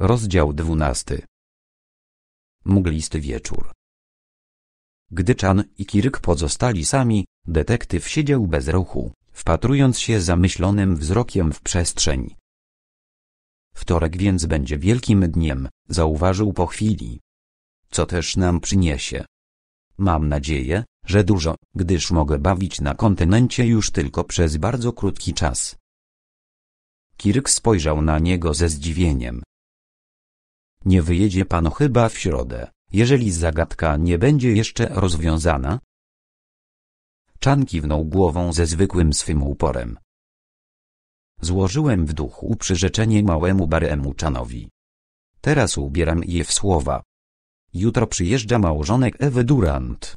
Rozdział dwunasty. Mglisty wieczór. Gdy Chan i Kirk pozostali sami, detektyw siedział bez ruchu, wpatrując się zamyślonym wzrokiem w przestrzeń. Wtorek więc będzie wielkim dniem, zauważył po chwili. Co też nam przyniesie? Mam nadzieję, że dużo, gdyż mogę bawić na kontynencie już tylko przez bardzo krótki czas. Kirk spojrzał na niego ze zdziwieniem, nie wyjedzie pan chyba w środę, jeżeli zagadka nie będzie jeszcze rozwiązana? Czan kiwnął głową ze zwykłym swym uporem. Złożyłem w duchu przyrzeczenie małemu baremu Czanowi. Teraz ubieram je w słowa. Jutro przyjeżdża małżonek Ewy Durant.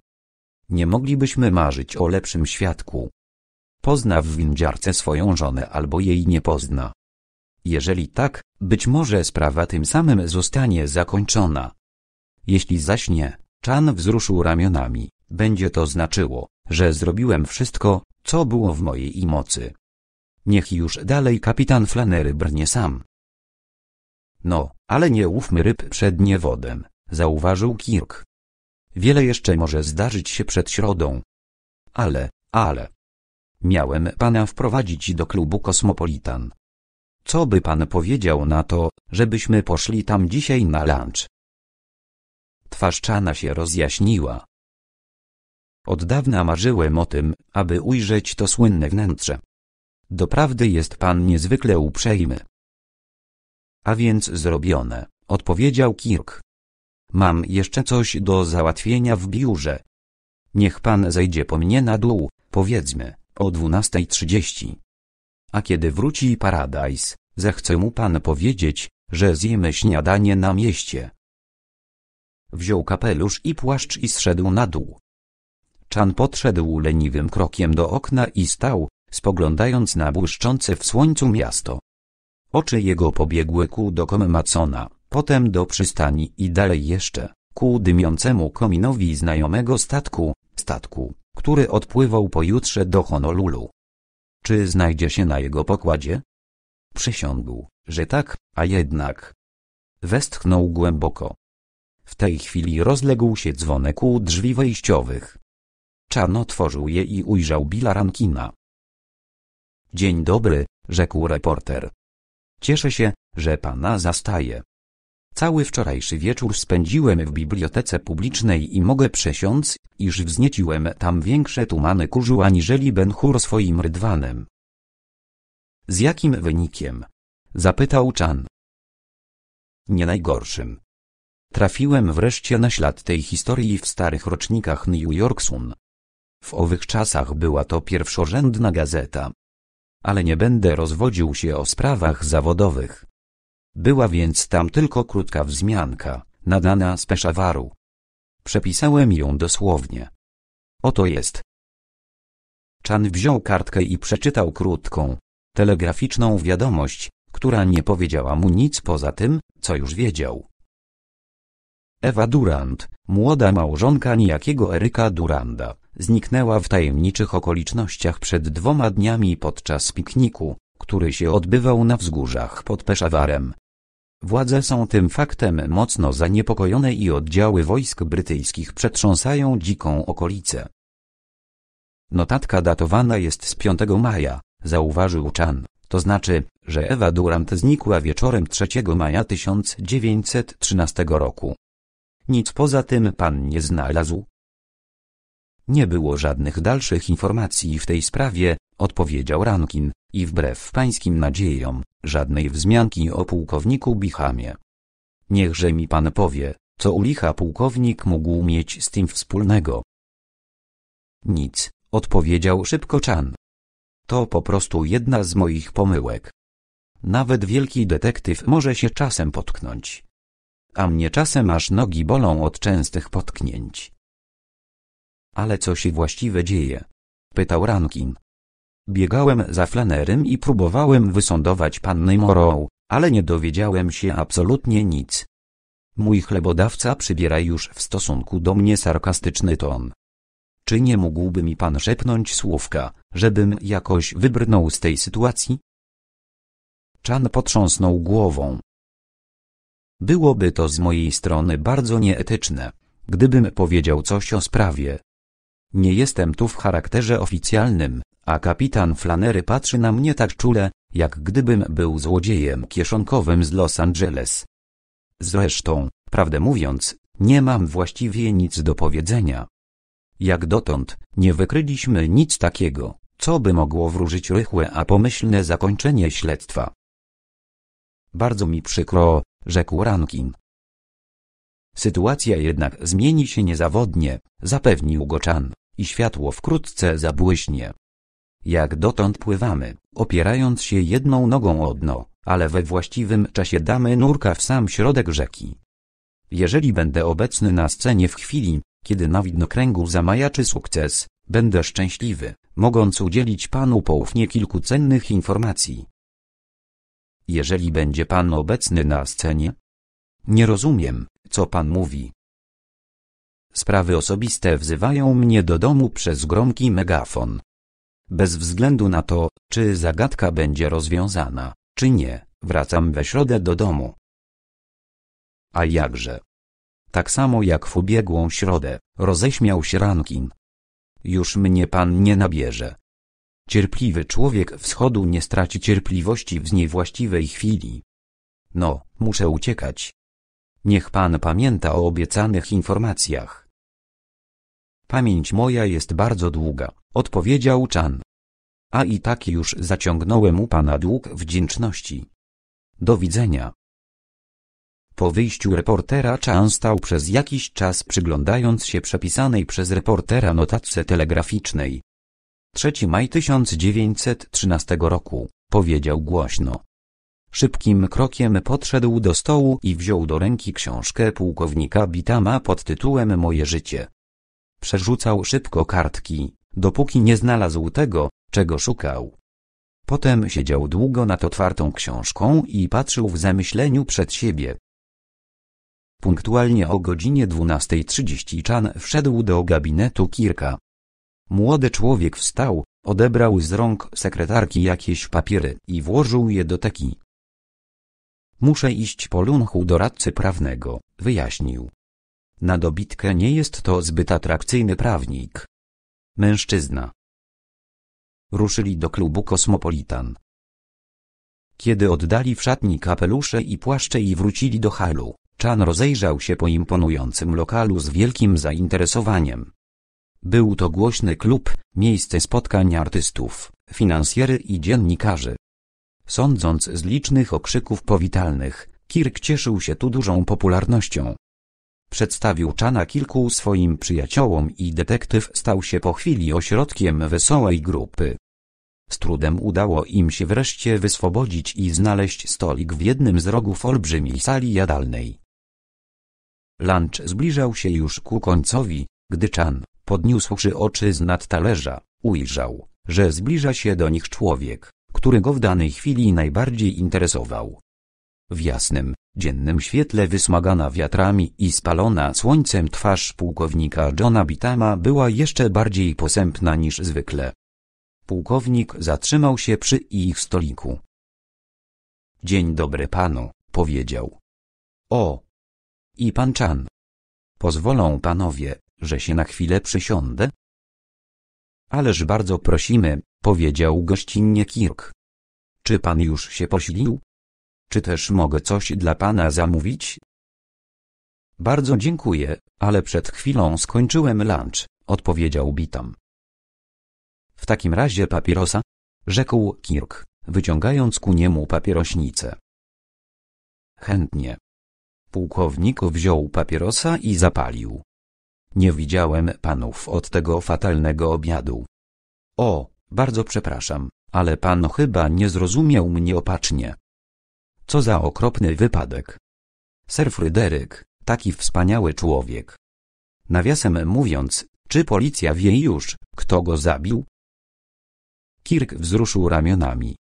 Nie moglibyśmy marzyć o lepszym świadku. Pozna w windziarce swoją żonę albo jej nie pozna. Jeżeli tak, być może sprawa tym samym zostanie zakończona. Jeśli zaś nie, Chan wzruszył ramionami, będzie to znaczyło, że zrobiłem wszystko, co było w mojej mocy. Niech już dalej kapitan Flanery brnie sam. No, ale nie ufmy ryb przed niewodem, zauważył Kirk. Wiele jeszcze może zdarzyć się przed środą. Ale, ale. Miałem pana wprowadzić do klubu Kosmopolitan. Co by pan powiedział na to, żebyśmy poszli tam dzisiaj na lunch? Twarz się rozjaśniła. Od dawna marzyłem o tym, aby ujrzeć to słynne wnętrze. Doprawdy jest pan niezwykle uprzejmy. A więc zrobione, odpowiedział Kirk. Mam jeszcze coś do załatwienia w biurze. Niech pan zejdzie po mnie na dół, powiedzmy, o 12.30. A kiedy wróci Paradajs, zechce mu pan powiedzieć, że zjemy śniadanie na mieście. Wziął kapelusz i płaszcz i zszedł na dół. Chan podszedł leniwym krokiem do okna i stał, spoglądając na błyszczące w słońcu miasto. Oczy jego pobiegły ku dokom Macona, potem do przystani i dalej jeszcze, ku dymiącemu kominowi znajomego statku, statku, który odpływał pojutrze do Honolulu. Czy znajdzie się na jego pokładzie? Przysiągł, że tak, a jednak. Westchnął głęboko. W tej chwili rozległ się dzwonek u drzwi wejściowych. Czarno otworzył je i ujrzał Billa Rankina. Dzień dobry, rzekł reporter. Cieszę się, że pana zastaję. Cały wczorajszy wieczór spędziłem w bibliotece publicznej i mogę przesiąc, iż wznieciłem tam większe tumany kurzu aniżeli Ben Hur swoim rydwanem. Z jakim wynikiem? Zapytał Chan. Nie najgorszym. Trafiłem wreszcie na ślad tej historii w starych rocznikach New York Sun. W owych czasach była to pierwszorzędna gazeta. Ale nie będę rozwodził się o sprawach zawodowych. Była więc tam tylko krótka wzmianka, nadana z Peszawaru. Przepisałem ją dosłownie. Oto jest. Chan wziął kartkę i przeczytał krótką, telegraficzną wiadomość, która nie powiedziała mu nic poza tym, co już wiedział. Ewa Durand, młoda małżonka niejakiego Eryka Duranda, zniknęła w tajemniczych okolicznościach przed dwoma dniami podczas pikniku, który się odbywał na wzgórzach pod Peszawarem. Władze są tym faktem mocno zaniepokojone i oddziały wojsk brytyjskich przetrząsają dziką okolicę. Notatka datowana jest z 5 maja, zauważył Chan, to znaczy, że Ewa Durant znikła wieczorem 3 maja 1913 roku. Nic poza tym pan nie znalazł. Nie było żadnych dalszych informacji w tej sprawie, odpowiedział Rankin, i wbrew pańskim nadziejom, żadnej wzmianki o pułkowniku Bichamie. Niechże mi pan powie, co u licha pułkownik mógł mieć z tym wspólnego? Nic, odpowiedział szybko Chan. To po prostu jedna z moich pomyłek. Nawet wielki detektyw może się czasem potknąć. A mnie czasem aż nogi bolą od częstych potknięć. Ale co się właściwie dzieje? Pytał Rankin. Biegałem za flanerem i próbowałem wysądować panny Morrow, ale nie dowiedziałem się absolutnie nic. Mój chlebodawca przybiera już w stosunku do mnie sarkastyczny ton. Czy nie mógłby mi pan szepnąć słówka, żebym jakoś wybrnął z tej sytuacji? Chan potrząsnął głową. Byłoby to z mojej strony bardzo nieetyczne, gdybym powiedział coś o sprawie. Nie jestem tu w charakterze oficjalnym, a kapitan Flanery patrzy na mnie tak czule, jak gdybym był złodziejem kieszonkowym z Los Angeles. Zresztą, prawdę mówiąc, nie mam właściwie nic do powiedzenia. Jak dotąd, nie wykryliśmy nic takiego, co by mogło wróżyć rychłe a pomyślne zakończenie śledztwa. Bardzo mi przykro, rzekł Rankin. Sytuacja jednak zmieni się niezawodnie, zapewnił go Chan, i światło wkrótce zabłyśnie. Jak dotąd pływamy, opierając się jedną nogą o dno, ale we właściwym czasie damy nurka w sam środek rzeki. Jeżeli będę obecny na scenie w chwili, kiedy na widnokręgu zamajaczy sukces, będę szczęśliwy, mogąc udzielić Panu poufnie kilku cennych informacji. Jeżeli będzie Pan obecny na scenie? Nie rozumiem, co Pan mówi. Sprawy osobiste wzywają mnie do domu przez gromki megafon. Bez względu na to, czy zagadka będzie rozwiązana, czy nie, wracam we środę do domu. A jakże? Tak samo jak w ubiegłą środę, roześmiał się Rankin. Już mnie pan nie nabierze. Cierpliwy człowiek wschodu nie straci cierpliwości w niewłaściwej chwili. No, muszę uciekać. Niech pan pamięta o obiecanych informacjach. Pamięć moja jest bardzo długa. Odpowiedział Chan. A i tak już zaciągnąłem u pana dług wdzięczności. Do widzenia. Po wyjściu reportera Chan stał przez jakiś czas przyglądając się przepisanej przez reportera notatce telegraficznej. 3 maj 1913 roku, powiedział głośno. Szybkim krokiem podszedł do stołu i wziął do ręki książkę pułkownika Bitama pod tytułem Moje życie. Przerzucał szybko kartki, dopóki nie znalazł tego, czego szukał. Potem siedział długo nad otwartą książką i patrzył w zamyśleniu przed siebie. Punktualnie o godzinie 12.30 Chan wszedł do gabinetu Kirka. Młody człowiek wstał, odebrał z rąk sekretarki jakieś papiery i włożył je do teki. Muszę iść po lunchu doradcy prawnego, wyjaśnił. Na dobitkę nie jest to zbyt atrakcyjny prawnik. Mężczyzna. Ruszyli do klubu Kosmopolitan. Kiedy oddali w szatni kapelusze i płaszcze i wrócili do halu, Chan rozejrzał się po imponującym lokalu z wielkim zainteresowaniem. Był to głośny klub, miejsce spotkań artystów, finansjery i dziennikarzy. Sądząc z licznych okrzyków powitalnych, Kirk cieszył się tu dużą popularnością. Przedstawił Chana kilku swoim przyjaciołom i detektyw stał się po chwili ośrodkiem wesołej grupy. Z trudem udało im się wreszcie wyswobodzić i znaleźć stolik w jednym z rogów olbrzymiej sali jadalnej. Lunch zbliżał się już ku końcowi, gdy Chan, podniósłszy oczy z nad talerza, ujrzał, że zbliża się do nich człowiek, który go w danej chwili najbardziej interesował. W jasnym, dziennym świetle wysmagana wiatrami i spalona słońcem twarz pułkownika Johna Bitama była jeszcze bardziej posępna niż zwykle. Pułkownik zatrzymał się przy ich stoliku. Dzień dobry panu, powiedział. O! I pan Chan. Pozwolą panowie, że się na chwilę przysiądę? Ależ bardzo prosimy, powiedział gościnnie Kirk. Czy pan już się posilił? Czy też mogę coś dla pana zamówić? Bardzo dziękuję, ale przed chwilą skończyłem lunch, odpowiedział Bitam. W takim razie papierosa? rzekł Kirk, wyciągając ku niemu papierośnicę. Chętnie. Pułkownik wziął papierosa i zapalił. Nie widziałem panów od tego fatalnego obiadu. O, bardzo przepraszam, ale pan chyba nie zrozumiał mnie opacznie. Co za okropny wypadek. Sir Fryderyk, taki wspaniały człowiek. Nawiasem mówiąc, czy policja wie już, kto go zabił? Kirk wzruszył ramionami.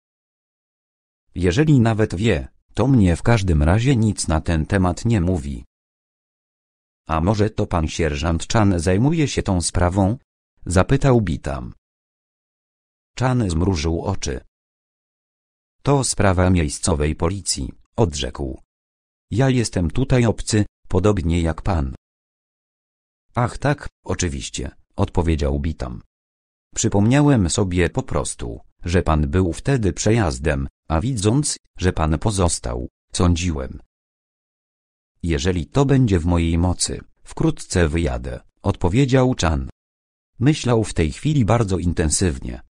Jeżeli nawet wie, to mnie w każdym razie nic na ten temat nie mówi. A może to pan sierżant Chan zajmuje się tą sprawą? Zapytał Bitam. Chan zmrużył oczy. To sprawa miejscowej policji, odrzekł. Ja jestem tutaj obcy, podobnie jak pan. Ach tak, oczywiście, odpowiedział Bitam. Przypomniałem sobie po prostu, że pan był wtedy przejazdem, a widząc, że pan pozostał, sądziłem. Jeżeli to będzie w mojej mocy, wkrótce wyjadę, odpowiedział Chan. Myślał w tej chwili bardzo intensywnie.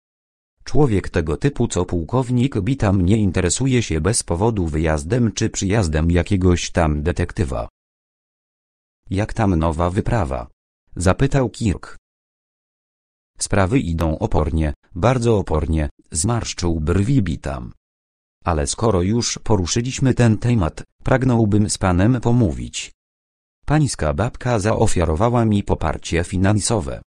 Człowiek tego typu co pułkownik Bitam nie interesuje się bez powodu wyjazdem czy przyjazdem jakiegoś tam detektywa. Jak tam nowa wyprawa? Zapytał Kirk. Sprawy idą opornie, bardzo opornie, zmarszczył brwi Bitam. Ale skoro już poruszyliśmy ten temat, pragnąłbym z panem pomówić. Pańska babka zaofiarowała mi poparcie finansowe.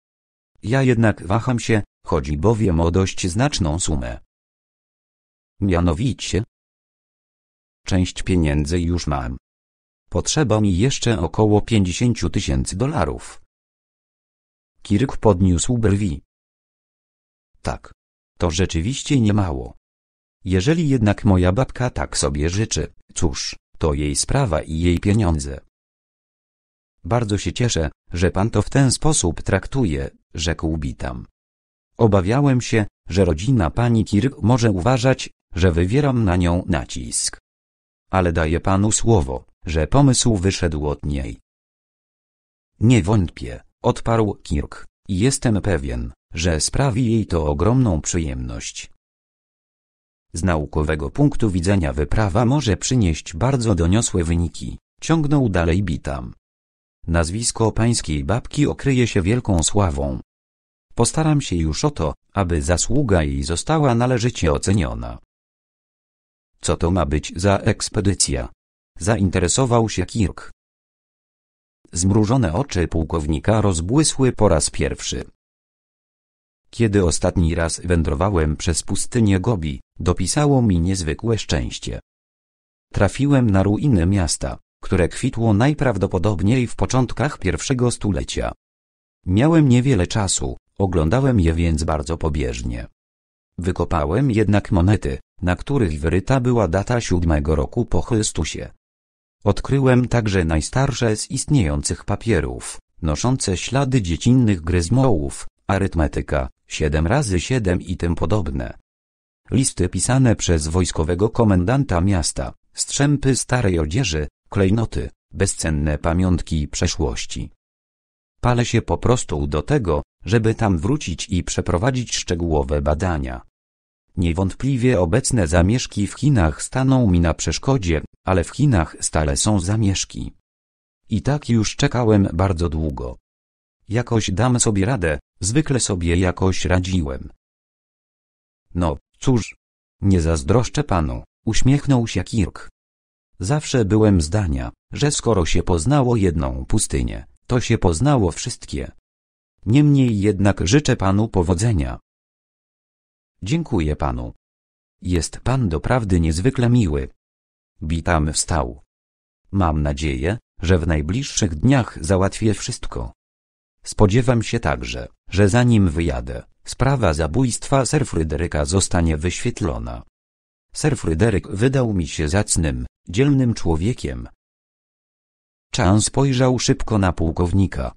Ja jednak waham się, Chodzi bowiem o dość znaczną sumę. Mianowicie, część pieniędzy już mam. Potrzeba mi jeszcze około 50 tysięcy dolarów. Kirk podniósł brwi. Tak. To rzeczywiście niemało. Jeżeli jednak moja babka tak sobie życzy, cóż, to jej sprawa i jej pieniądze. Bardzo się cieszę, że pan to w ten sposób traktuje, rzekł Bitam. Obawiałem się, że rodzina pani Kirk może uważać, że wywieram na nią nacisk. Ale daję panu słowo, że pomysł wyszedł od niej. Nie wątpię, odparł Kirk, i jestem pewien, że sprawi jej to ogromną przyjemność. Z naukowego punktu widzenia wyprawa może przynieść bardzo doniosłe wyniki, ciągnął dalej Bitam. Nazwisko pańskiej babki okryje się wielką sławą, Postaram się już o to, aby zasługa jej została należycie oceniona. Co to ma być za ekspedycja? Zainteresował się Kirk. Zmrużone oczy pułkownika rozbłysły po raz pierwszy. Kiedy ostatni raz wędrowałem przez pustynię Gobi, dopisało mi niezwykłe szczęście. Trafiłem na ruiny miasta, które kwitło najprawdopodobniej w początkach pierwszego stulecia. Miałem niewiele czasu, oglądałem je więc bardzo pobieżnie. Wykopałem jednak monety, na których wyryta była data siódmego roku po Chrystusie. Odkryłem także najstarsze z istniejących papierów, noszące ślady dziecinnych gryzmołów, arytmetyka, 7 razy 7 i tym podobne. Listy pisane przez wojskowego komendanta miasta, strzępy starej odzieży, klejnoty, bezcenne pamiątki przeszłości palę się po prostu do tego, żeby tam wrócić i przeprowadzić szczegółowe badania. Niewątpliwie obecne zamieszki w Chinach staną mi na przeszkodzie, ale w Chinach stale są zamieszki. I tak już czekałem bardzo długo. Jakoś dam sobie radę, zwykle sobie jakoś radziłem. No, cóż. Nie zazdroszczę panu, uśmiechnął się Kirk. Zawsze byłem zdania, że skoro się poznało jedną pustynię, to się poznało wszystkie. Niemniej jednak życzę panu powodzenia. Dziękuję panu. Jest pan doprawdy niezwykle miły. Witam wstał. Mam nadzieję, że w najbliższych dniach załatwię wszystko. Spodziewam się także, że zanim wyjadę, sprawa zabójstwa Sir Fryderyka zostanie wyświetlona. Sir Fryderyk wydał mi się zacnym, dzielnym człowiekiem, Chan spojrzał szybko na pułkownika.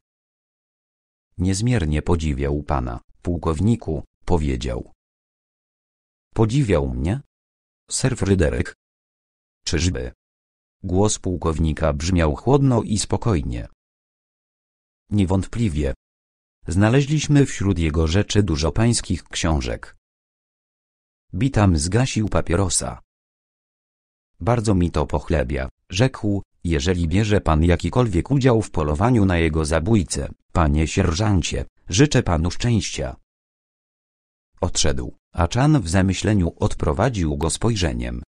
Niezmiernie podziwiał pana, pułkowniku, powiedział. Podziwiał mnie? sir Fryderyk? Czyżby? Głos pułkownika brzmiał chłodno i spokojnie. Niewątpliwie. Znaleźliśmy wśród jego rzeczy dużo pańskich książek. Bitam zgasił papierosa. Bardzo mi to pochlebia, rzekł, jeżeli bierze pan jakikolwiek udział w polowaniu na jego zabójcę, panie sierżancie, życzę panu szczęścia. Odszedł, a Chan w zamyśleniu odprowadził go spojrzeniem.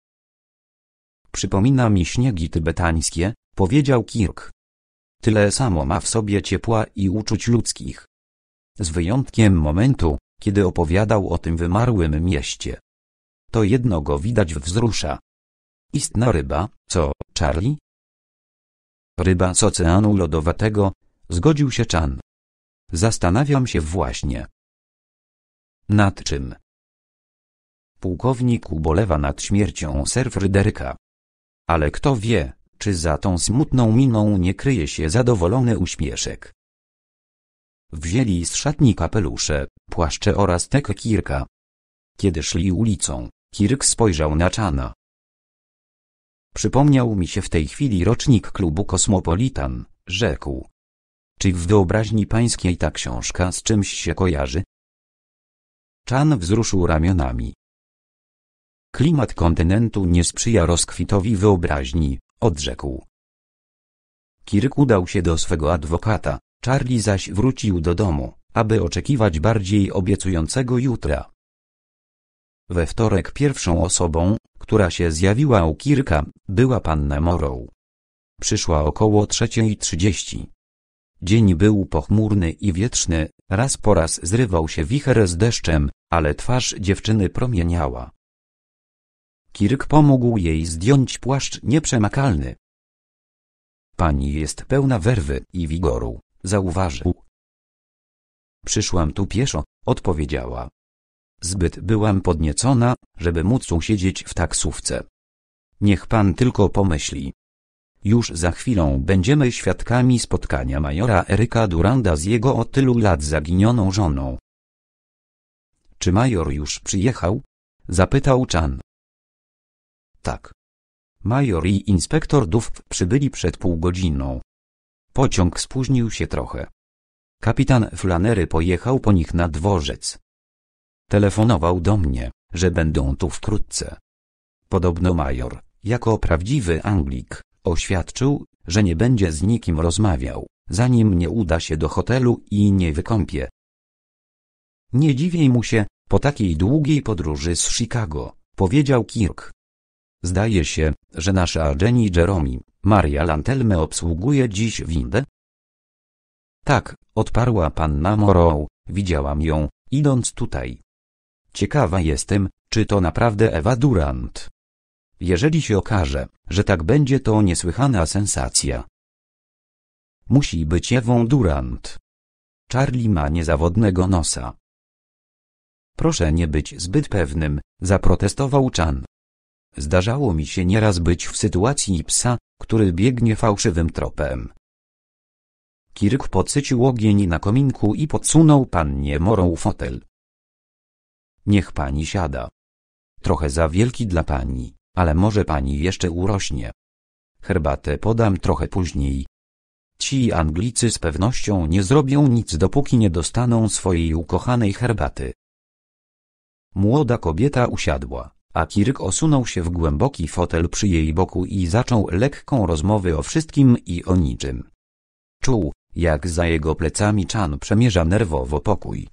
Przypomina mi śniegi tybetańskie, powiedział Kirk. Tyle samo ma w sobie ciepła i uczuć ludzkich. Z wyjątkiem momentu, kiedy opowiadał o tym wymarłym mieście. To jedno go widać wzrusza. Istna ryba, co, Charlie? Ryba z oceanu lodowatego, zgodził się Chan. Zastanawiam się właśnie. Nad czym? Pułkownik ubolewa nad śmiercią ser Fryderyka. Ale kto wie, czy za tą smutną miną nie kryje się zadowolony uśmieszek. Wzięli z szatni kapelusze, płaszcze oraz tek Kirka. Kiedy szli ulicą, Kirk spojrzał na Chan'a. Przypomniał mi się w tej chwili rocznik klubu Kosmopolitan, rzekł. Czy w wyobraźni pańskiej ta książka z czymś się kojarzy? Chan wzruszył ramionami. Klimat kontynentu nie sprzyja rozkwitowi wyobraźni, odrzekł. Kirk udał się do swego adwokata, Charlie zaś wrócił do domu, aby oczekiwać bardziej obiecującego jutra. We wtorek pierwszą osobą, która się zjawiła u Kirka, była panna Morrow. Przyszła około trzeciej trzydzieści. Dzień był pochmurny i wietrzny, raz po raz zrywał się wicher z deszczem, ale twarz dziewczyny promieniała. Kirk pomógł jej zdjąć płaszcz nieprzemakalny. Pani jest pełna werwy i wigoru, zauważył. Przyszłam tu pieszo, odpowiedziała, Zbyt byłam podniecona, żeby móc siedzieć w taksówce. Niech pan tylko pomyśli. Już za chwilą będziemy świadkami spotkania majora Eryka Duranda z jego o tylu lat zaginioną żoną. Czy major już przyjechał? Zapytał Chan. Tak. Major i inspektor Duff przybyli przed pół godziną. Pociąg spóźnił się trochę. Kapitan Flanery pojechał po nich na dworzec. Telefonował do mnie, że będą tu wkrótce. Podobno major, jako prawdziwy Anglik, oświadczył, że nie będzie z nikim rozmawiał, zanim nie uda się do hotelu i nie wykąpie. Nie dziwię mu się, po takiej długiej podróży z Chicago, powiedział Kirk. Zdaje się, że nasza Jenny Jeromi, Maria Lantelme obsługuje dziś windę? Tak, odparła panna Morrow, widziałam ją, idąc tutaj. Ciekawa jestem, czy to naprawdę Ewa Durant. Jeżeli się okaże, że tak będzie to niesłychana sensacja. Musi być Ewą Durant. Charlie ma niezawodnego nosa. Proszę nie być zbyt pewnym, zaprotestował Chan. Zdarzało mi się nieraz być w sytuacji psa, który biegnie fałszywym tropem. Kirk podsycił ogień na kominku i podsunął pannie Morą fotel. Niech pani siada. Trochę za wielki dla pani, ale może pani jeszcze urośnie. Herbatę podam trochę później. Ci Anglicy z pewnością nie zrobią nic dopóki nie dostaną swojej ukochanej herbaty. Młoda kobieta usiadła, a Kirk osunął się w głęboki fotel przy jej boku i zaczął lekką rozmowę o wszystkim i o niczym. Czuł, jak za jego plecami Chan przemierza nerwowo pokój.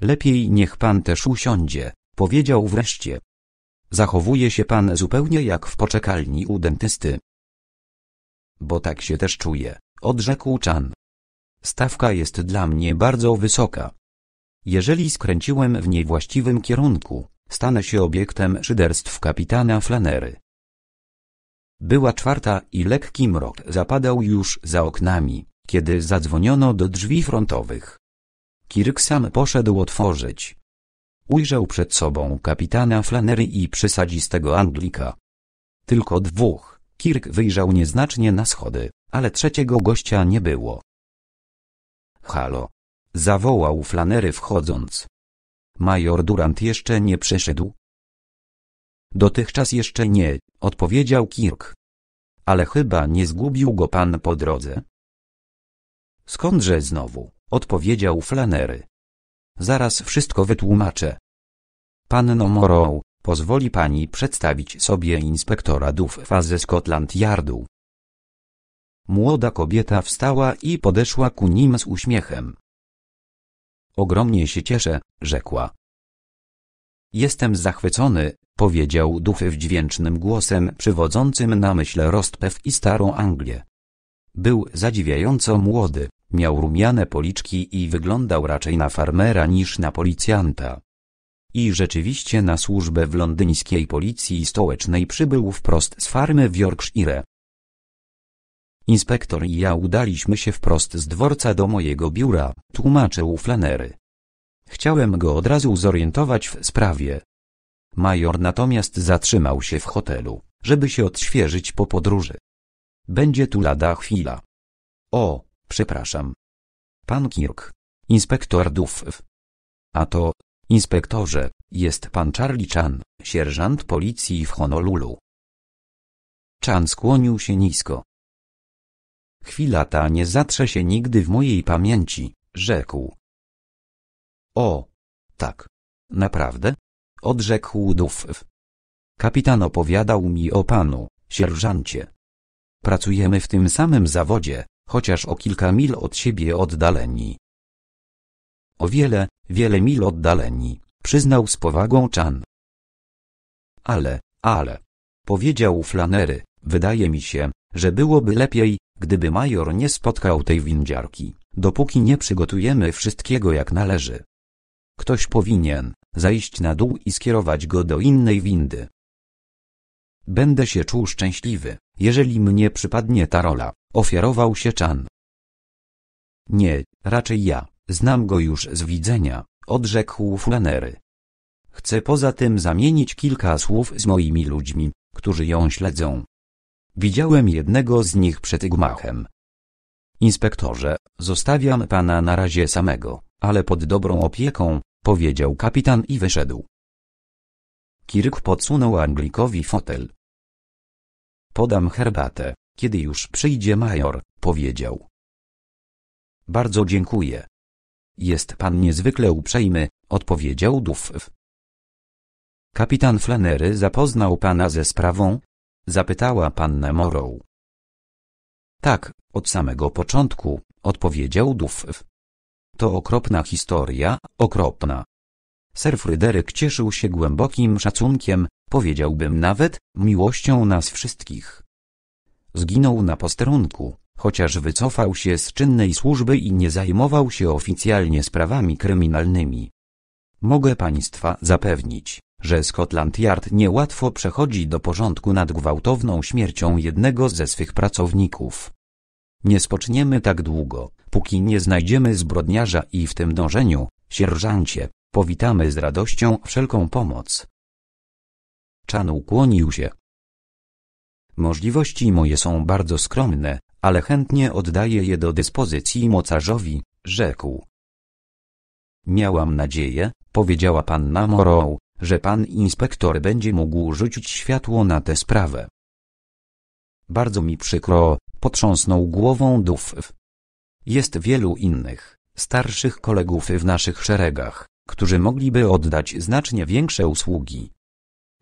Lepiej niech pan też usiądzie, powiedział wreszcie. Zachowuje się pan zupełnie jak w poczekalni u dentysty. Bo tak się też czuję, odrzekł Chan. Stawka jest dla mnie bardzo wysoka. Jeżeli skręciłem w niewłaściwym kierunku, stanę się obiektem szyderstw kapitana Flanery. Była czwarta i lekki mrok zapadał już za oknami, kiedy zadzwoniono do drzwi frontowych. Kirk sam poszedł otworzyć. Ujrzał przed sobą kapitana Flanery i przysadzistego Anglika. Tylko dwóch, Kirk wyjrzał nieznacznie na schody, ale trzeciego gościa nie było. Halo! Zawołał Flanery wchodząc. Major Durant jeszcze nie przyszedł? Dotychczas jeszcze nie, odpowiedział Kirk. Ale chyba nie zgubił go pan po drodze? Skądże znowu? Odpowiedział Flanery. Zaraz wszystko wytłumaczę. Panno Morrow, pozwoli pani przedstawić sobie inspektora Duffa ze Scotland Yardu. Młoda kobieta wstała i podeszła ku nim z uśmiechem. Ogromnie się cieszę, rzekła. Jestem zachwycony, powiedział Duffy wdźwięcznym głosem przywodzącym na myśl rostpew i starą Anglię. Był zadziwiająco młody. Miał rumiane policzki i wyglądał raczej na farmera niż na policjanta. I rzeczywiście na służbę w londyńskiej policji stołecznej przybył wprost z farmy w Yorkshire. Inspektor i ja udaliśmy się wprost z dworca do mojego biura, tłumaczył Flanery. Chciałem go od razu zorientować w sprawie. Major natomiast zatrzymał się w hotelu, żeby się odświeżyć po podróży. Będzie tu lada chwila. O, Przepraszam. Pan Kirk. Inspektor Duff. A to, inspektorze, jest pan Charlie Chan, sierżant policji w Honolulu. Chan skłonił się nisko. Chwila ta nie zatrze się nigdy w mojej pamięci, rzekł. O, tak. Naprawdę? Odrzekł Duff. Kapitan opowiadał mi o panu, sierżancie. Pracujemy w tym samym zawodzie chociaż o kilka mil od siebie oddaleni. O wiele, wiele mil oddaleni, przyznał z powagą Chan. Ale, ale, powiedział Flanery, wydaje mi się, że byłoby lepiej, gdyby major nie spotkał tej windziarki, dopóki nie przygotujemy wszystkiego jak należy. Ktoś powinien zajść na dół i skierować go do innej windy. Będę się czuł szczęśliwy, jeżeli mnie przypadnie ta rola, ofiarował się Chan. Nie, raczej ja, znam go już z widzenia, odrzekł Flanery. Chcę poza tym zamienić kilka słów z moimi ludźmi, którzy ją śledzą. Widziałem jednego z nich przed gmachem. Inspektorze, zostawiam pana na razie samego, ale pod dobrą opieką, powiedział kapitan i wyszedł. Kirk podsunął Anglikowi fotel, Podam herbatę, kiedy już przyjdzie major, powiedział. Bardzo dziękuję. Jest pan niezwykle uprzejmy, odpowiedział Duff. Kapitan Flanery zapoznał pana ze sprawą? Zapytała panna Morrow. Tak, od samego początku, odpowiedział Duff. To okropna historia, okropna. Sir Fryderyk cieszył się głębokim szacunkiem, powiedziałbym nawet, miłością nas wszystkich. Zginął na posterunku, chociaż wycofał się z czynnej służby i nie zajmował się oficjalnie sprawami kryminalnymi. Mogę Państwa zapewnić, że Scotland Yard niełatwo przechodzi do porządku nad gwałtowną śmiercią jednego ze swych pracowników. Nie spoczniemy tak długo, póki nie znajdziemy zbrodniarza i w tym dążeniu, sierżancie, powitamy z radością wszelką pomoc. Czan ukłonił się. Możliwości moje są bardzo skromne, ale chętnie oddaję je do dyspozycji mocarzowi, rzekł. Miałam nadzieję, powiedziała panna Morrow, że pan inspektor będzie mógł rzucić światło na tę sprawę. Bardzo mi przykro, potrząsnął głową Duff. Jest wielu innych, starszych kolegów w naszych szeregach, którzy mogliby oddać znacznie większe usługi.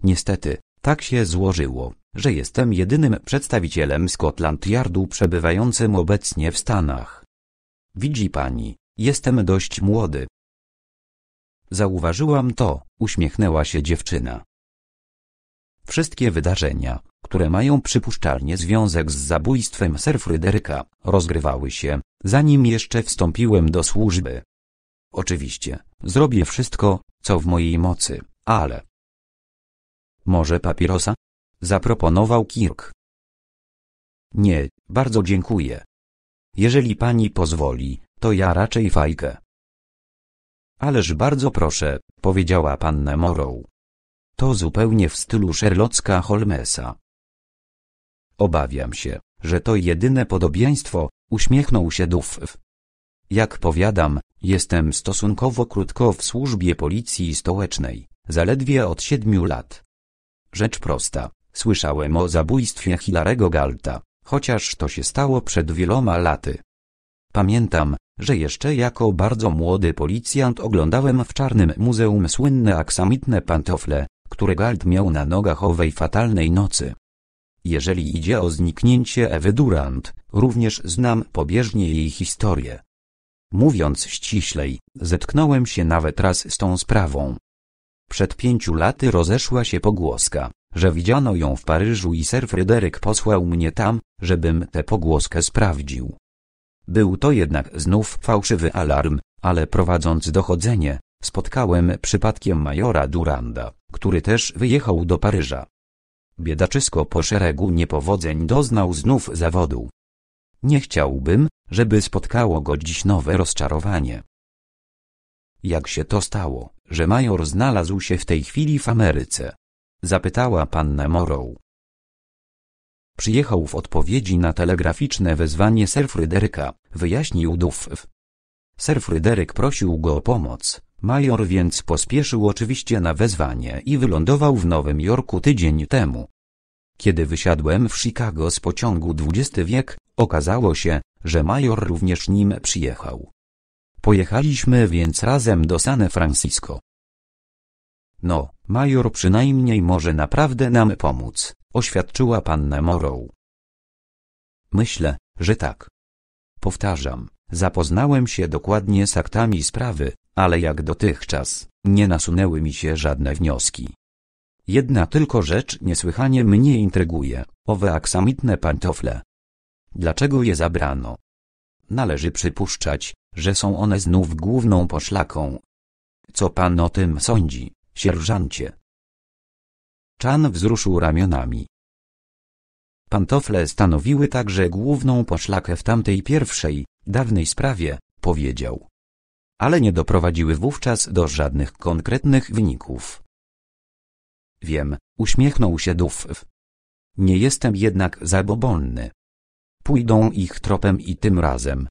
Niestety, tak się złożyło, że jestem jedynym przedstawicielem Scotland Yardu przebywającym obecnie w Stanach. Widzi pani, jestem dość młody. Zauważyłam to, uśmiechnęła się dziewczyna. Wszystkie wydarzenia, które mają przypuszczalnie związek z zabójstwem Sir Fryderyka, rozgrywały się, zanim jeszcze wstąpiłem do służby. Oczywiście, zrobię wszystko, co w mojej mocy, ale może papierosa? Zaproponował Kirk. Nie, bardzo dziękuję. Jeżeli pani pozwoli, to ja raczej fajkę. Ależ bardzo proszę, powiedziała panna Morrow. To zupełnie w stylu Sherlocka Holmesa. Obawiam się, że to jedyne podobieństwo, uśmiechnął się Duff. Jak powiadam, jestem stosunkowo krótko w służbie policji stołecznej, zaledwie od siedmiu lat. Rzecz prosta, słyszałem o zabójstwie Hilarego Galta, chociaż to się stało przed wieloma laty. Pamiętam, że jeszcze jako bardzo młody policjant oglądałem w Czarnym Muzeum słynne aksamitne pantofle, które Galt miał na nogach owej fatalnej nocy. Jeżeli idzie o zniknięcie Ewy Durant, również znam pobieżnie jej historię. Mówiąc ściślej, zetknąłem się nawet raz z tą sprawą, przed pięciu laty rozeszła się pogłoska, że widziano ją w Paryżu i ser Fryderyk posłał mnie tam, żebym tę pogłoskę sprawdził. Był to jednak znów fałszywy alarm, ale prowadząc dochodzenie, spotkałem przypadkiem majora Duranda, który też wyjechał do Paryża. Biedaczysko po szeregu niepowodzeń doznał znów zawodu. Nie chciałbym, żeby spotkało go dziś nowe rozczarowanie. Jak się to stało? że major znalazł się w tej chwili w Ameryce? Zapytała panna Morrow. Przyjechał w odpowiedzi na telegraficzne wezwanie Sir Fryderyka, wyjaśnił Duff. Sir Fryderyk prosił go o pomoc, major więc pospieszył oczywiście na wezwanie i wylądował w Nowym Jorku tydzień temu. Kiedy wysiadłem w Chicago z pociągu XX wiek, okazało się, że major również nim przyjechał. Pojechaliśmy więc razem do San Francisco. No, major przynajmniej może naprawdę nam pomóc, oświadczyła panna Morrow. Myślę, że tak. Powtarzam, zapoznałem się dokładnie z aktami sprawy, ale jak dotychczas, nie nasunęły mi się żadne wnioski. Jedna tylko rzecz niesłychanie mnie intryguje, owe aksamitne pantofle. Dlaczego je zabrano? Należy przypuszczać, że są one znów główną poszlaką. Co pan o tym sądzi, sierżancie? Chan wzruszył ramionami. Pantofle stanowiły także główną poszlakę w tamtej pierwszej, dawnej sprawie, powiedział. Ale nie doprowadziły wówczas do żadnych konkretnych wyników. Wiem, uśmiechnął się Duff. Nie jestem jednak zabobonny. Pójdą ich tropem i tym razem.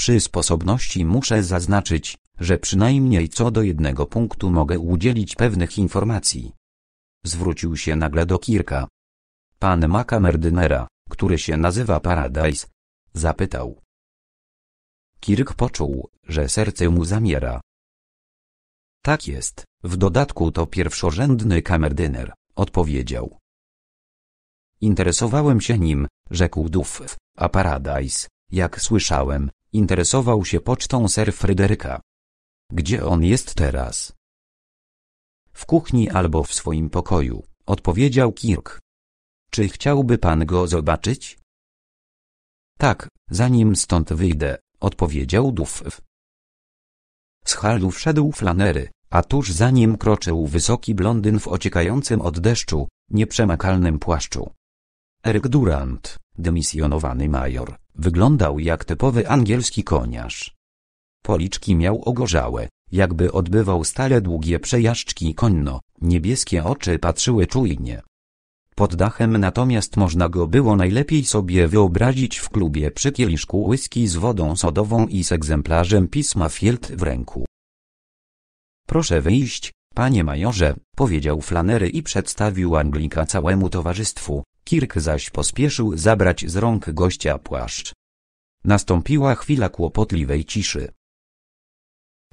Przy sposobności muszę zaznaczyć, że przynajmniej co do jednego punktu mogę udzielić pewnych informacji. Zwrócił się nagle do Kirka. Pan Makamerdynera, który się nazywa Paradise, zapytał. Kirk poczuł, że serce mu zamiera. Tak jest, w dodatku to pierwszorzędny kamerdyner, odpowiedział. Interesowałem się nim, rzekł Duff, a Paradise, jak słyszałem, Interesował się pocztą ser Fryderyka. Gdzie on jest teraz? W kuchni albo w swoim pokoju, odpowiedział Kirk. Czy chciałby pan go zobaczyć? Tak, zanim stąd wyjdę, odpowiedział Duff. Z halu wszedł flanery, a tuż za nim kroczył wysoki blondyn w ociekającym od deszczu, nieprzemakalnym płaszczu. Eric Durant Dymisjonowany major wyglądał jak typowy angielski koniarz. Policzki miał ogorzałe, jakby odbywał stale długie przejażdżki konno, niebieskie oczy patrzyły czujnie. Pod dachem natomiast można go było najlepiej sobie wyobrazić w klubie przy kieliszku whisky z wodą sodową i z egzemplarzem pisma Field w ręku. Proszę wyjść, panie majorze, powiedział Flanery i przedstawił Anglika całemu towarzystwu, Kirk zaś pospieszył zabrać z rąk gościa płaszcz. Nastąpiła chwila kłopotliwej ciszy.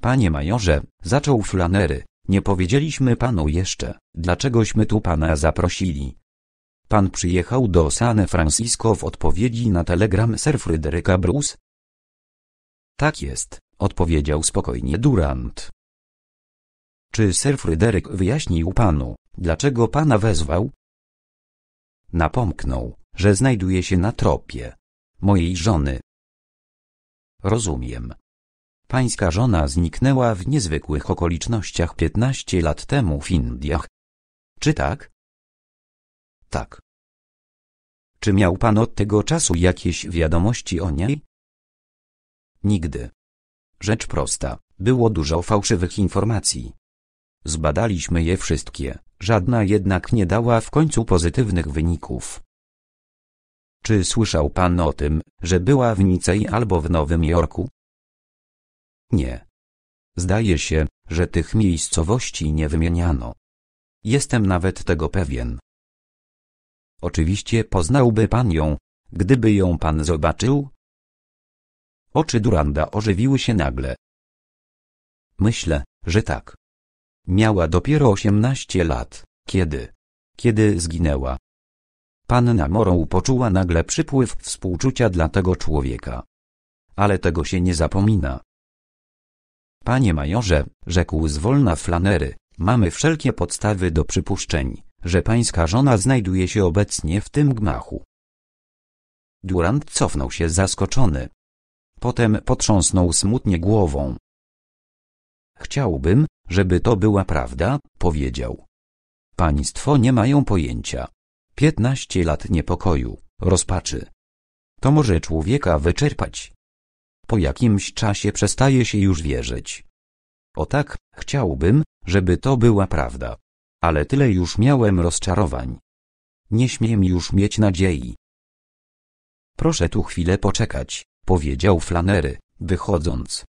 Panie majorze, zaczął flanery, nie powiedzieliśmy panu jeszcze, dlaczegośmy tu pana zaprosili. Pan przyjechał do San Francisco w odpowiedzi na telegram Sir Fryderyka Bruce? Tak jest, odpowiedział spokojnie Durant. Czy Sir Fryderyk wyjaśnił panu, dlaczego pana wezwał? Napomknął, że znajduje się na tropie mojej żony. Rozumiem. Pańska żona zniknęła w niezwykłych okolicznościach 15 lat temu w Indiach. Czy tak? Tak. Czy miał pan od tego czasu jakieś wiadomości o niej? Nigdy. Rzecz prosta, było dużo fałszywych informacji. Zbadaliśmy je wszystkie. Żadna jednak nie dała w końcu pozytywnych wyników. Czy słyszał pan o tym, że była w Nicei albo w Nowym Jorku? Nie. Zdaje się, że tych miejscowości nie wymieniano. Jestem nawet tego pewien. Oczywiście poznałby pan ją, gdyby ją pan zobaczył? Oczy Duranda ożywiły się nagle. Myślę, że tak. Miała dopiero 18 lat, kiedy, kiedy zginęła. Panna Morą poczuła nagle przypływ współczucia dla tego człowieka. Ale tego się nie zapomina. Panie majorze, rzekł zwolna flanery, mamy wszelkie podstawy do przypuszczeń, że pańska żona znajduje się obecnie w tym gmachu. Durant cofnął się zaskoczony. Potem potrząsnął smutnie głową. Chciałbym, żeby to była prawda, powiedział. Państwo nie mają pojęcia. Piętnaście lat niepokoju, rozpaczy. To może człowieka wyczerpać. Po jakimś czasie przestaje się już wierzyć. O tak, chciałbym, żeby to była prawda. Ale tyle już miałem rozczarowań. Nie śmiem już mieć nadziei. Proszę tu chwilę poczekać, powiedział Flanery, wychodząc.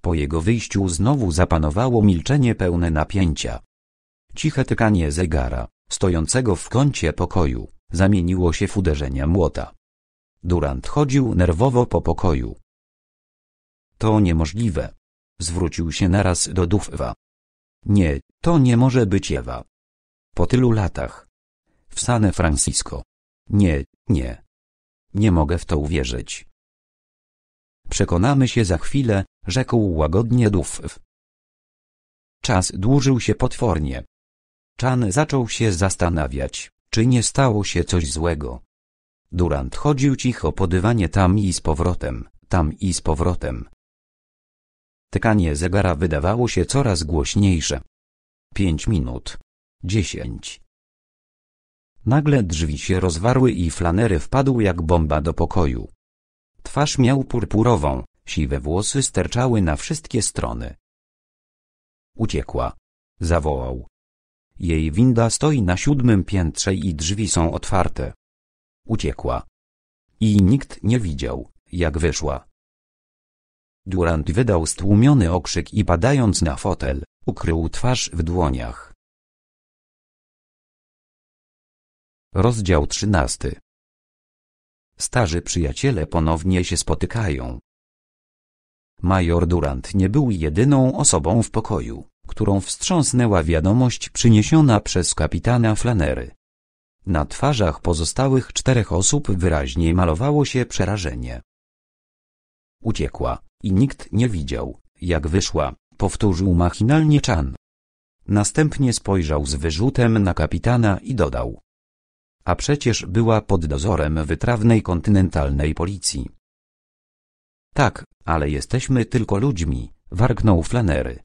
Po jego wyjściu znowu zapanowało milczenie pełne napięcia. Ciche tykanie zegara, stojącego w kącie pokoju, zamieniło się w uderzenia młota. Durant chodził nerwowo po pokoju. To niemożliwe. Zwrócił się naraz do Duffa. Nie, to nie może być Ewa. Po tylu latach. W San Francisco. Nie, nie. Nie mogę w to uwierzyć. Przekonamy się za chwilę, rzekł łagodnie Duff. Czas dłużył się potwornie. Chan zaczął się zastanawiać, czy nie stało się coś złego. Durant chodził cicho po dywanie tam i z powrotem, tam i z powrotem. Tykanie zegara wydawało się coraz głośniejsze. Pięć minut. Dziesięć. Nagle drzwi się rozwarły i flanery wpadł jak bomba do pokoju. Twarz miał purpurową, Siwe włosy sterczały na wszystkie strony. Uciekła. Zawołał. Jej winda stoi na siódmym piętrze i drzwi są otwarte. Uciekła. I nikt nie widział, jak wyszła. Durant wydał stłumiony okrzyk i padając na fotel, ukrył twarz w dłoniach. Rozdział trzynasty Starzy przyjaciele ponownie się spotykają. Major Durant nie był jedyną osobą w pokoju, którą wstrząsnęła wiadomość przyniesiona przez kapitana Flanery. Na twarzach pozostałych czterech osób wyraźnie malowało się przerażenie. Uciekła i nikt nie widział, jak wyszła, powtórzył machinalnie Chan. Następnie spojrzał z wyrzutem na kapitana i dodał. A przecież była pod dozorem wytrawnej kontynentalnej policji. Tak, ale jesteśmy tylko ludźmi, warknął Flanery.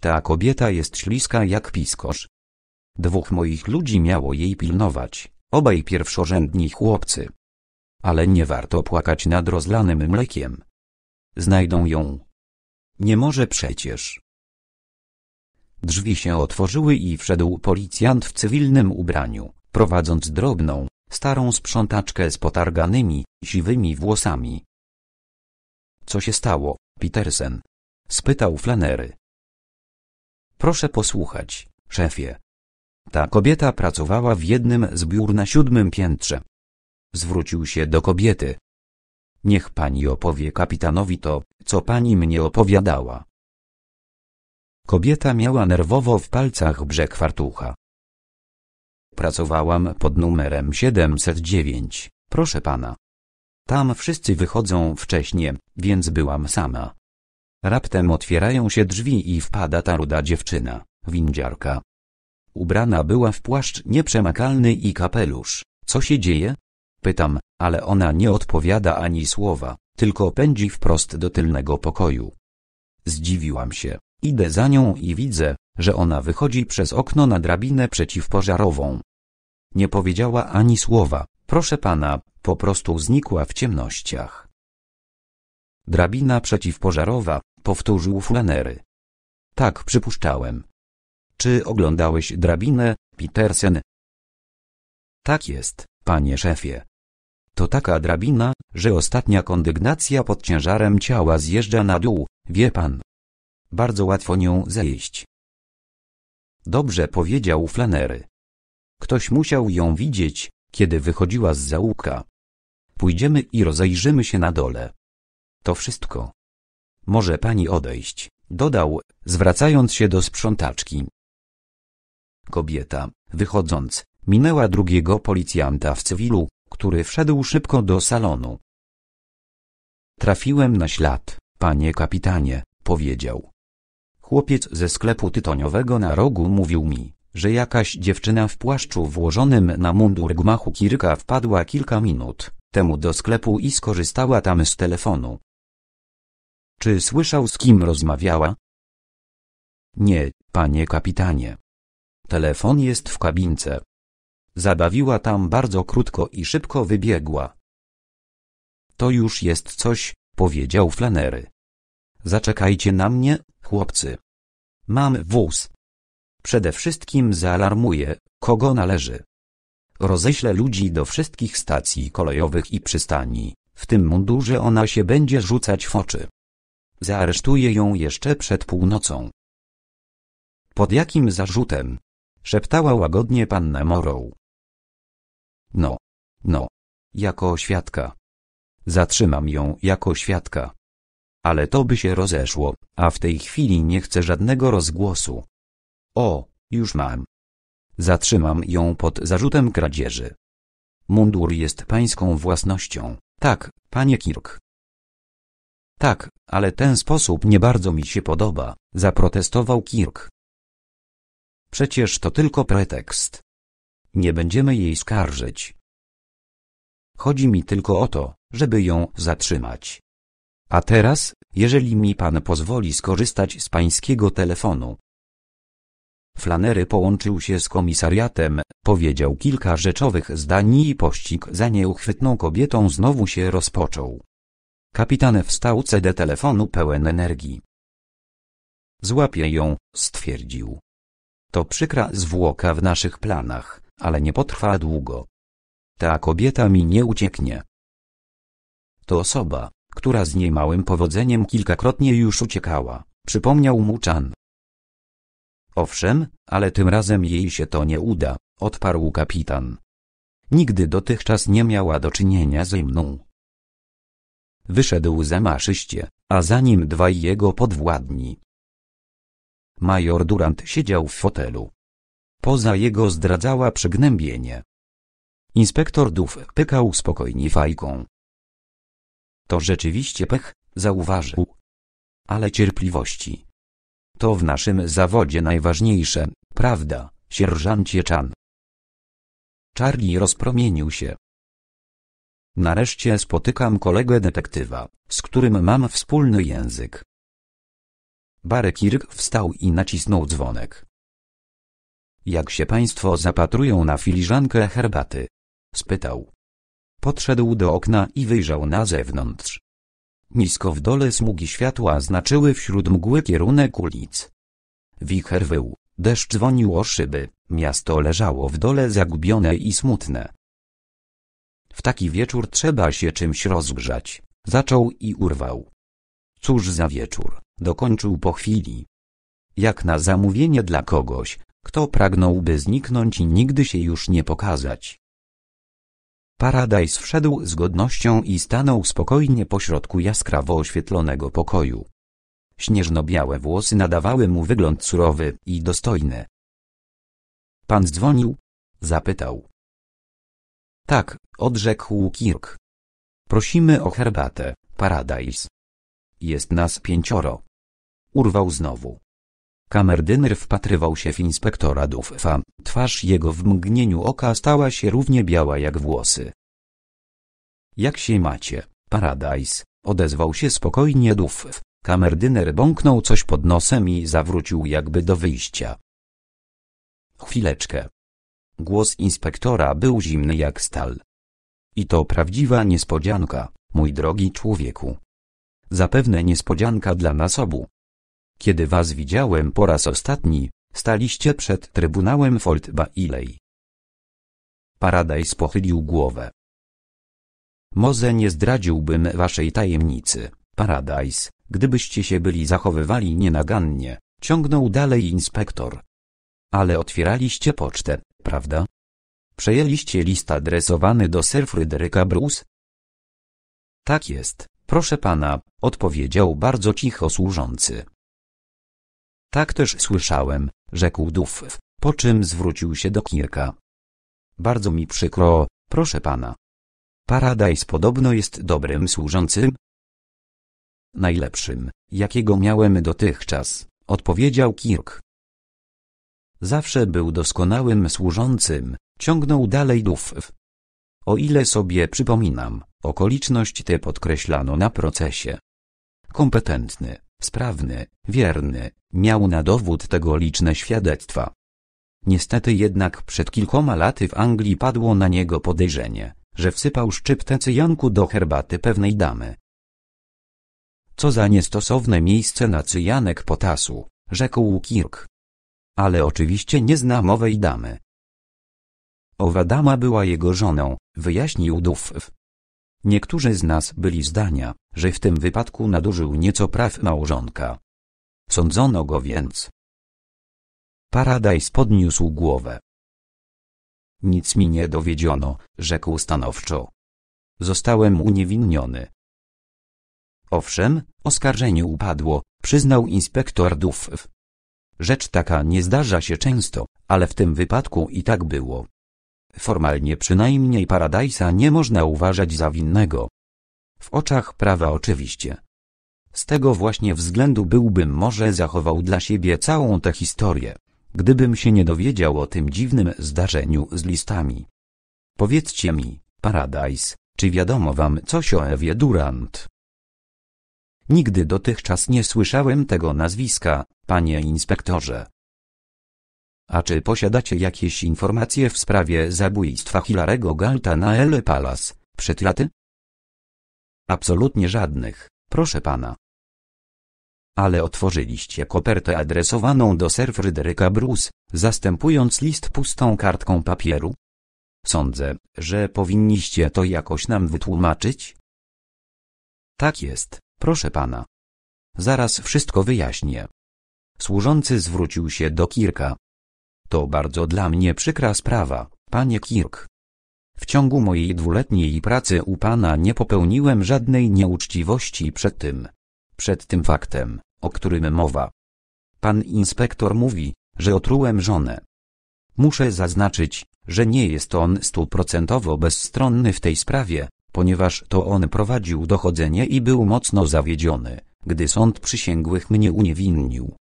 Ta kobieta jest śliska jak piskosz. Dwóch moich ludzi miało jej pilnować, obaj pierwszorzędni chłopcy. Ale nie warto płakać nad rozlanym mlekiem. Znajdą ją. Nie może przecież. Drzwi się otworzyły i wszedł policjant w cywilnym ubraniu, prowadząc drobną, starą sprzątaczkę z potarganymi, siwymi włosami. Co się stało, Petersen? spytał Flanery. Proszę posłuchać, szefie. Ta kobieta pracowała w jednym z biur na siódmym piętrze. Zwrócił się do kobiety. Niech pani opowie kapitanowi to, co pani mnie opowiadała. Kobieta miała nerwowo w palcach brzeg fartucha. Pracowałam pod numerem 709, proszę pana. Tam wszyscy wychodzą wcześnie, więc byłam sama. Raptem otwierają się drzwi i wpada ta ruda dziewczyna, windziarka. Ubrana była w płaszcz nieprzemakalny i kapelusz. Co się dzieje? Pytam, ale ona nie odpowiada ani słowa, tylko pędzi wprost do tylnego pokoju. Zdziwiłam się. Idę za nią i widzę, że ona wychodzi przez okno na drabinę przeciwpożarową, nie powiedziała ani słowa, proszę pana, po prostu znikła w ciemnościach. Drabina przeciwpożarowa, powtórzył Flanery. Tak przypuszczałem. Czy oglądałeś drabinę, Petersen? Tak jest, panie szefie. To taka drabina, że ostatnia kondygnacja pod ciężarem ciała zjeżdża na dół, wie pan. Bardzo łatwo nią zejść. Dobrze powiedział Flanery. Ktoś musiał ją widzieć, kiedy wychodziła z zaułka. Pójdziemy i rozejrzymy się na dole. To wszystko. Może pani odejść, dodał, zwracając się do sprzątaczki. Kobieta, wychodząc, minęła drugiego policjanta w cywilu, który wszedł szybko do salonu. Trafiłem na ślad, panie kapitanie, powiedział. Chłopiec ze sklepu tytoniowego na rogu mówił mi, że jakaś dziewczyna w płaszczu włożonym na mundur gmachu Kirka wpadła kilka minut temu do sklepu i skorzystała tam z telefonu. Czy słyszał z kim rozmawiała? Nie, panie kapitanie. Telefon jest w kabince. Zabawiła tam bardzo krótko i szybko wybiegła. To już jest coś, powiedział Flanery. Zaczekajcie na mnie, chłopcy. Mam wóz. Przede wszystkim zaalarmuję, kogo należy. Roześlę ludzi do wszystkich stacji kolejowych i przystani, w tym mundurze ona się będzie rzucać w oczy. Zaaresztuje ją jeszcze przed północą. Pod jakim zarzutem? Szeptała łagodnie panna Morrow. No, no, jako świadka. Zatrzymam ją jako świadka. Ale to by się rozeszło, a w tej chwili nie chcę żadnego rozgłosu. O, już mam. Zatrzymam ją pod zarzutem kradzieży. Mundur jest pańską własnością. Tak, panie Kirk. Tak, ale ten sposób nie bardzo mi się podoba, zaprotestował Kirk. Przecież to tylko pretekst. Nie będziemy jej skarżyć. Chodzi mi tylko o to, żeby ją zatrzymać. A teraz, jeżeli mi pan pozwoli skorzystać z pańskiego telefonu, Flanery połączył się z komisariatem, powiedział kilka rzeczowych zdań i pościg za nieuchwytną kobietą znowu się rozpoczął. Kapitan wstał CD telefonu pełen energii. Złapię ją, stwierdził. To przykra zwłoka w naszych planach, ale nie potrwa długo. Ta kobieta mi nie ucieknie. To osoba, która z niej małym powodzeniem kilkakrotnie już uciekała, przypomniał mu Chan. Owszem, ale tym razem jej się to nie uda, odparł kapitan. Nigdy dotychczas nie miała do czynienia ze mną. Wyszedł zamaszyście, a za nim dwaj jego podwładni. Major Durant siedział w fotelu. Poza jego zdradzała przygnębienie. Inspektor Duff pykał spokojnie fajką. To rzeczywiście pech, zauważył. Ale cierpliwości, to w naszym zawodzie najważniejsze, prawda, sierżancie Chan? Charlie rozpromienił się. Nareszcie spotykam kolegę detektywa, z którym mam wspólny język. Barry Kirk wstał i nacisnął dzwonek. Jak się państwo zapatrują na filiżankę herbaty? spytał. Podszedł do okna i wyjrzał na zewnątrz. Nisko w dole smugi światła znaczyły wśród mgły kierunek ulic. Wicher wył, deszcz dzwonił o szyby, miasto leżało w dole zagubione i smutne. W taki wieczór trzeba się czymś rozgrzać, zaczął i urwał. Cóż za wieczór, dokończył po chwili. Jak na zamówienie dla kogoś, kto pragnąłby zniknąć i nigdy się już nie pokazać. Paradajs wszedł z godnością i stanął spokojnie pośrodku jaskrawo oświetlonego pokoju. Śnieżno-białe włosy nadawały mu wygląd surowy i dostojny. Pan dzwonił? Zapytał. Tak, odrzekł Kirk. Prosimy o herbatę, Paradajs. Jest nas pięcioro. Urwał znowu. Kamerdyner wpatrywał się w inspektora Duffa, twarz jego w mgnieniu oka stała się równie biała jak włosy. Jak się macie, Paradise? odezwał się spokojnie Duff. Kamerdyner bąknął coś pod nosem i zawrócił jakby do wyjścia. Chwileczkę. Głos inspektora był zimny jak stal. I to prawdziwa niespodzianka, mój drogi człowieku. Zapewne niespodzianka dla nas obu. Kiedy was widziałem po raz ostatni, staliście przed Trybunałem Fort Bailey. Paradajs pochylił głowę. Może nie zdradziłbym waszej tajemnicy, Paradajs, gdybyście się byli zachowywali nienagannie, ciągnął dalej inspektor. Ale otwieraliście pocztę, prawda? Przejęliście list adresowany do Sir Fryderyka Bruce? Tak jest, proszę pana, odpowiedział bardzo cicho służący. Tak też słyszałem, rzekł Duff, po czym zwrócił się do Kirka. Bardzo mi przykro, proszę pana. Paradajs podobno jest dobrym służącym? Najlepszym, jakiego miałem dotychczas, odpowiedział Kirk. Zawsze był doskonałym służącym, ciągnął dalej Duff. O ile sobie przypominam, okoliczność tę podkreślano na procesie. Kompetentny, sprawny, wierny, miał na dowód tego liczne świadectwa. Niestety jednak przed kilkoma laty w Anglii padło na niego podejrzenie, że wsypał szczyptę cyjanku do herbaty pewnej damy. Co za niestosowne miejsce na cyjanek potasu, rzekł Kirk. Ale oczywiście nie znam owej damy. Owa dama była jego żoną, wyjaśnił Duff. Niektórzy z nas byli zdania, że w tym wypadku nadużył nieco praw małżonka. Sądzono go więc. Paradajs podniósł głowę. Nic mi nie dowiedziono, rzekł stanowczo. Zostałem uniewinniony. Owszem, oskarżenie upadło, przyznał inspektor Duff. Rzecz taka nie zdarza się często, ale w tym wypadku i tak było. Formalnie przynajmniej Paradajsa nie można uważać za winnego. W oczach prawa oczywiście. Z tego właśnie względu byłbym może zachował dla siebie całą tę historię, gdybym się nie dowiedział o tym dziwnym zdarzeniu z listami. Powiedzcie mi, Paradise, czy wiadomo wam coś o Ewie Durant? Nigdy dotychczas nie słyszałem tego nazwiska, panie inspektorze. A czy posiadacie jakieś informacje w sprawie zabójstwa Hilarego Galta na El Palace, przed laty? Absolutnie żadnych, proszę pana. Ale otworzyliście kopertę adresowaną do Sir Fryderyka Bruce, zastępując list pustą kartką papieru? Sądzę, że powinniście to jakoś nam wytłumaczyć? Tak jest, proszę pana. Zaraz wszystko wyjaśnię. Służący zwrócił się do Kirka, to bardzo dla mnie przykra sprawa, panie Kirk. W ciągu mojej dwuletniej pracy u pana nie popełniłem żadnej nieuczciwości przed tym. Przed tym faktem, o którym mowa. Pan inspektor mówi, że otrułem żonę. Muszę zaznaczyć, że nie jest on stuprocentowo bezstronny w tej sprawie, ponieważ to on prowadził dochodzenie i był mocno zawiedziony, gdy sąd przysięgłych mnie uniewinnił.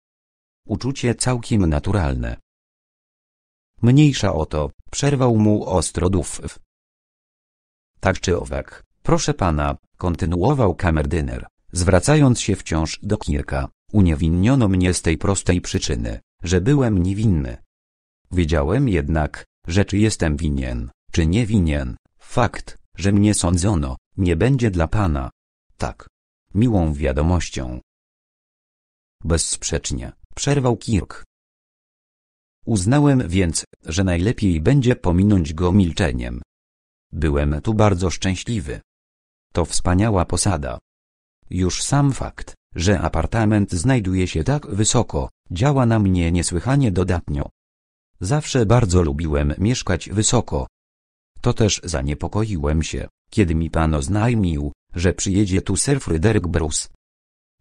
Uczucie całkiem naturalne, Mniejsza o to, przerwał mu ostro Duff. Tak czy owak, proszę pana, kontynuował kamerdyner, zwracając się wciąż do Kirka, uniewinniono mnie z tej prostej przyczyny, że byłem niewinny. Wiedziałem jednak, że czy jestem winien, czy nie winien, fakt, że mnie sądzono, nie będzie dla pana. Tak. Miłą wiadomością. Bezsprzecznie, przerwał Kirk. Uznałem więc, że najlepiej będzie pominąć go milczeniem. Byłem tu bardzo szczęśliwy. To wspaniała posada. Już sam fakt, że apartament znajduje się tak wysoko, działa na mnie niesłychanie dodatnio. Zawsze bardzo lubiłem mieszkać wysoko. To też zaniepokoiłem się, kiedy mi pan oznajmił, że przyjedzie tu Sir Fryderyk Bruce.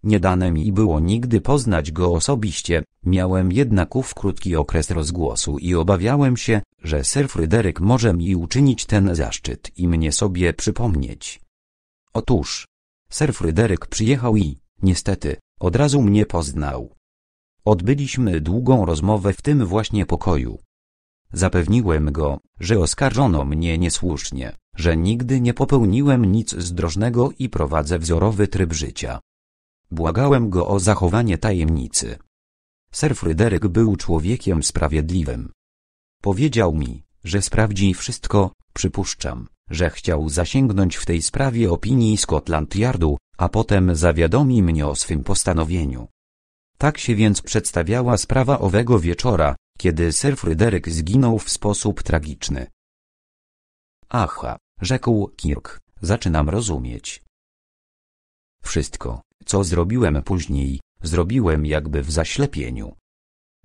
Nie dane mi było nigdy poznać go osobiście, miałem jednak ów krótki okres rozgłosu i obawiałem się, że Sir Fryderyk może mi uczynić ten zaszczyt i mnie sobie przypomnieć. Otóż, Sir Fryderyk przyjechał i, niestety, od razu mnie poznał. Odbyliśmy długą rozmowę w tym właśnie pokoju. Zapewniłem go, że oskarżono mnie niesłusznie, że nigdy nie popełniłem nic zdrożnego i prowadzę wzorowy tryb życia, Błagałem go o zachowanie tajemnicy. Sir Fryderyk był człowiekiem sprawiedliwym. Powiedział mi, że sprawdzi wszystko, przypuszczam, że chciał zasięgnąć w tej sprawie opinii Scotland Yardu, a potem zawiadomi mnie o swym postanowieniu. Tak się więc przedstawiała sprawa owego wieczora, kiedy Sir Fryderyk zginął w sposób tragiczny. Aha, rzekł Kirk, zaczynam rozumieć. Wszystko, co zrobiłem później, zrobiłem jakby w zaślepieniu.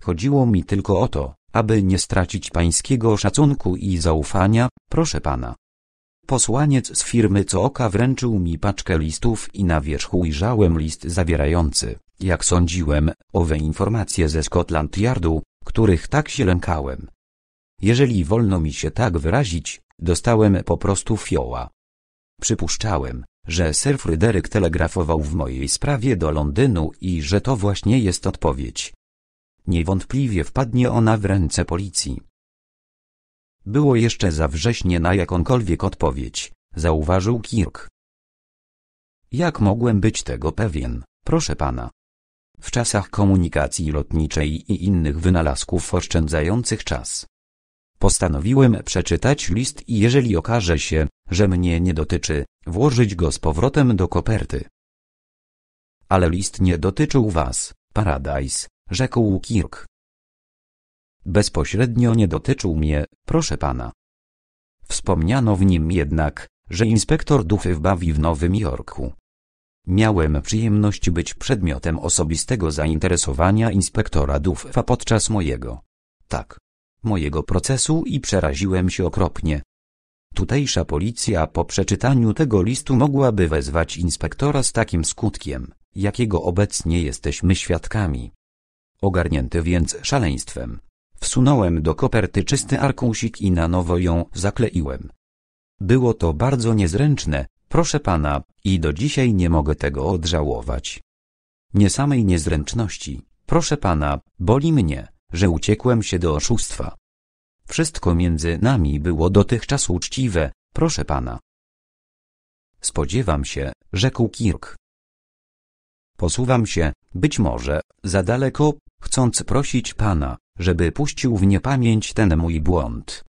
Chodziło mi tylko o to, aby nie stracić pańskiego szacunku i zaufania, proszę pana. Posłaniec z firmy co oka wręczył mi paczkę listów i na wierzchu ujrzałem list zawierający, jak sądziłem, owe informacje ze Scotland Yardu, których tak się lękałem. Jeżeli wolno mi się tak wyrazić, dostałem po prostu fioła. Przypuszczałem, że Sir Fryderyk telegrafował w mojej sprawie do Londynu i że to właśnie jest odpowiedź. Niewątpliwie wpadnie ona w ręce policji. Było jeszcze za wrześnie na jakąkolwiek odpowiedź, zauważył Kirk. Jak mogłem być tego pewien, proszę pana? W czasach komunikacji lotniczej i innych wynalazków oszczędzających czas, Postanowiłem przeczytać list i jeżeli okaże się, że mnie nie dotyczy, włożyć go z powrotem do koperty. Ale list nie dotyczył was, Paradise, rzekł Kirk. Bezpośrednio nie dotyczył mnie, proszę pana. Wspomniano w nim jednak, że inspektor Duffy bawi w Nowym Jorku. Miałem przyjemność być przedmiotem osobistego zainteresowania inspektora Dufa podczas mojego. Tak mojego procesu i przeraziłem się okropnie. Tutejsza policja po przeczytaniu tego listu mogłaby wezwać inspektora z takim skutkiem, jakiego obecnie jesteśmy świadkami. Ogarnięty więc szaleństwem, wsunąłem do koperty czysty arkusik i na nowo ją zakleiłem. Było to bardzo niezręczne, proszę pana, i do dzisiaj nie mogę tego odżałować. Nie samej niezręczności, proszę pana, boli mnie że uciekłem się do oszustwa. Wszystko między nami było dotychczas uczciwe, proszę pana. Spodziewam się, rzekł Kirk. Posuwam się, być może, za daleko, chcąc prosić pana, żeby puścił w niepamięć ten mój błąd.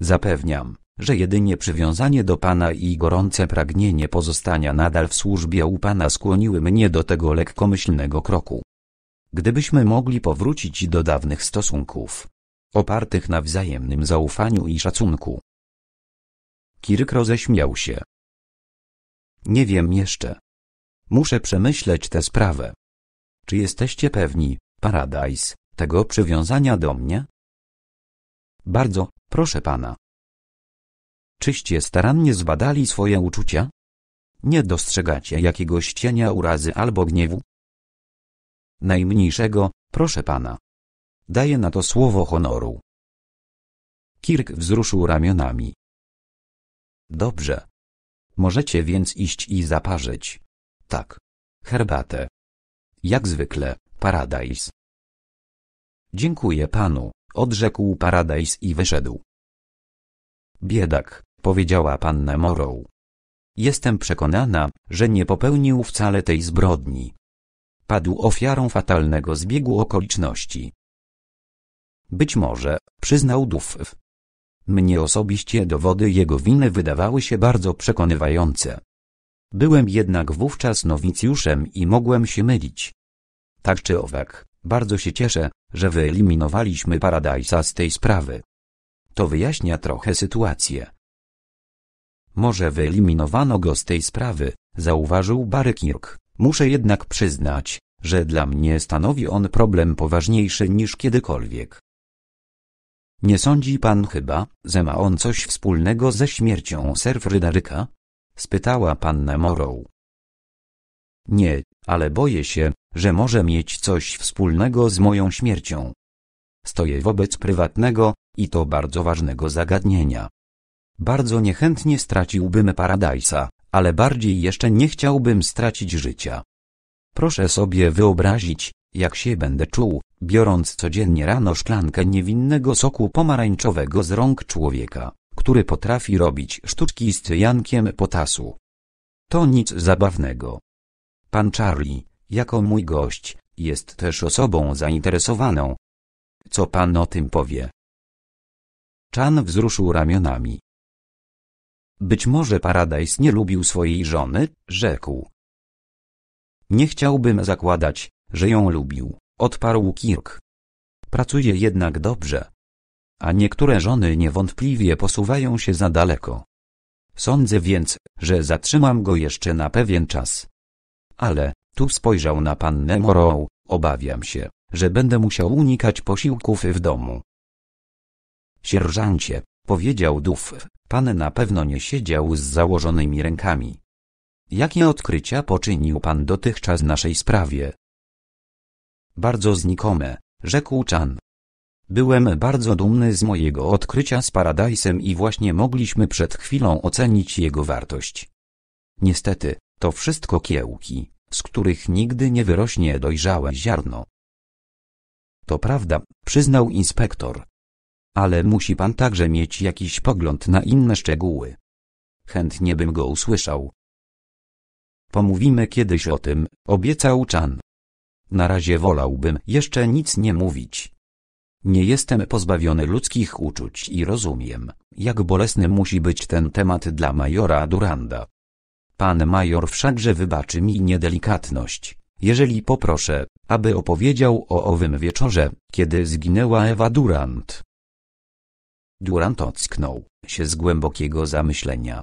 Zapewniam, że jedynie przywiązanie do pana i gorące pragnienie pozostania nadal w służbie u pana skłoniły mnie do tego lekkomyślnego kroku gdybyśmy mogli powrócić do dawnych stosunków, opartych na wzajemnym zaufaniu i szacunku. Kirk roześmiał się. Nie wiem jeszcze. Muszę przemyśleć tę sprawę. Czy jesteście pewni, Paradise, tego przywiązania do mnie? Bardzo, proszę pana. Czyście starannie zbadali swoje uczucia? Nie dostrzegacie jakiegoś cienia urazy albo gniewu? najmniejszego, proszę pana. Daję na to słowo honoru. Kirk wzruszył ramionami. Dobrze. Możecie więc iść i zaparzyć. Tak. Herbatę. Jak zwykle, Paradise. Dziękuję panu, odrzekł Paradise i wyszedł. Biedak, powiedziała panna Morrow. Jestem przekonana, że nie popełnił wcale tej zbrodni padł ofiarą fatalnego zbiegu okoliczności. Być może, przyznał Duff. Mnie osobiście dowody jego winy wydawały się bardzo przekonywające. Byłem jednak wówczas nowicjuszem i mogłem się mylić. Tak czy owak, bardzo się cieszę, że wyeliminowaliśmy Paradajsa z tej sprawy. To wyjaśnia trochę sytuację. Może wyeliminowano go z tej sprawy, zauważył Barry Kirk. Muszę jednak przyznać, że dla mnie stanowi on problem poważniejszy niż kiedykolwiek. Nie sądzi pan chyba, że ma on coś wspólnego ze śmiercią ser Frydaryka? spytała panna Morrow. Nie, ale boję się, że może mieć coś wspólnego z moją śmiercią. Stoję wobec prywatnego, i to bardzo ważnego zagadnienia. Bardzo niechętnie straciłbym Paradajsa, ale bardziej jeszcze nie chciałbym stracić życia. Proszę sobie wyobrazić, jak się będę czuł, biorąc codziennie rano szklankę niewinnego soku pomarańczowego z rąk człowieka, który potrafi robić sztuczki z cyjankiem potasu. To nic zabawnego. Pan Charlie, jako mój gość, jest też osobą zainteresowaną. Co pan o tym powie? Chan wzruszył ramionami. Być może Paradajs nie lubił swojej żony, rzekł. Nie chciałbym zakładać, że ją lubił, odparł Kirk. Pracuje jednak dobrze. A niektóre żony niewątpliwie posuwają się za daleko. Sądzę więc, że zatrzymam go jeszcze na pewien czas. Ale, tu spojrzał na pannę Morrow, obawiam się, że będę musiał unikać posiłków w domu. Sierżancie, powiedział Duff, Pan na pewno nie siedział z założonymi rękami. Jakie odkrycia poczynił pan dotychczas w naszej sprawie? Bardzo znikome, rzekł Chan. Byłem bardzo dumny z mojego odkrycia z Paradajsem i właśnie mogliśmy przed chwilą ocenić jego wartość. Niestety, to wszystko kiełki, z których nigdy nie wyrośnie dojrzałe ziarno. To prawda, przyznał inspektor, ale musi pan także mieć jakiś pogląd na inne szczegóły. Chętnie bym go usłyszał. Pomówimy kiedyś o tym, obiecał Chan. Na razie wolałbym jeszcze nic nie mówić. Nie jestem pozbawiony ludzkich uczuć i rozumiem, jak bolesny musi być ten temat dla majora Duranda. Pan major wszakże wybaczy mi niedelikatność, jeżeli poproszę, aby opowiedział o owym wieczorze, kiedy zginęła Ewa Durand. Durant ocknął się z głębokiego zamyślenia.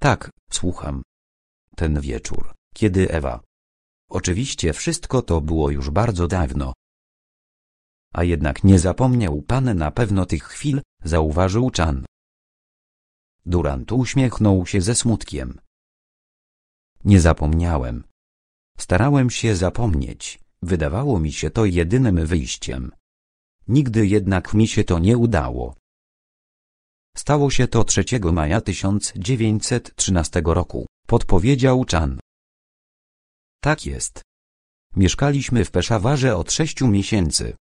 Tak, słucham. Ten wieczór, kiedy Ewa. Oczywiście wszystko to było już bardzo dawno. A jednak nie zapomniał pan na pewno tych chwil, zauważył Chan. Durant uśmiechnął się ze smutkiem. Nie zapomniałem. Starałem się zapomnieć, wydawało mi się to jedynym wyjściem. Nigdy jednak mi się to nie udało. Stało się to 3 maja 1913 roku, podpowiedział Chan. Tak jest. Mieszkaliśmy w Peszawarze od sześciu miesięcy.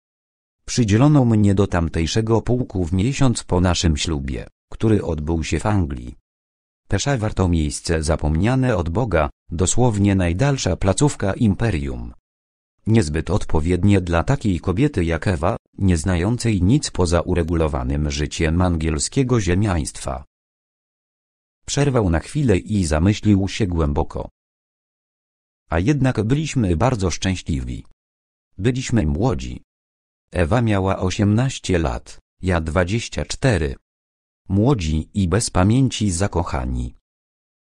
Przydzielono mnie do tamtejszego pułku w miesiąc po naszym ślubie, który odbył się w Anglii. Peszawar to miejsce zapomniane od Boga, dosłownie najdalsza placówka imperium. Niezbyt odpowiednie dla takiej kobiety jak Ewa, nieznającej nic poza uregulowanym życiem angielskiego ziemiaństwa. Przerwał na chwilę i zamyślił się głęboko. A jednak byliśmy bardzo szczęśliwi. Byliśmy młodzi. Ewa miała 18 lat, ja 24. Młodzi i bez pamięci zakochani.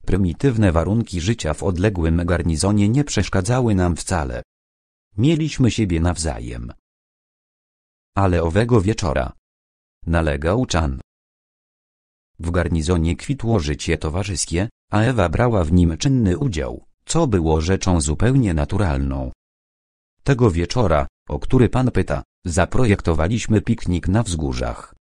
Prymitywne warunki życia w odległym garnizonie nie przeszkadzały nam wcale. Mieliśmy siebie nawzajem. Ale owego wieczora. Nalegał Chan. W garnizonie kwitło życie towarzyskie, a Ewa brała w nim czynny udział, co było rzeczą zupełnie naturalną. Tego wieczora, o który pan pyta, zaprojektowaliśmy piknik na wzgórzach.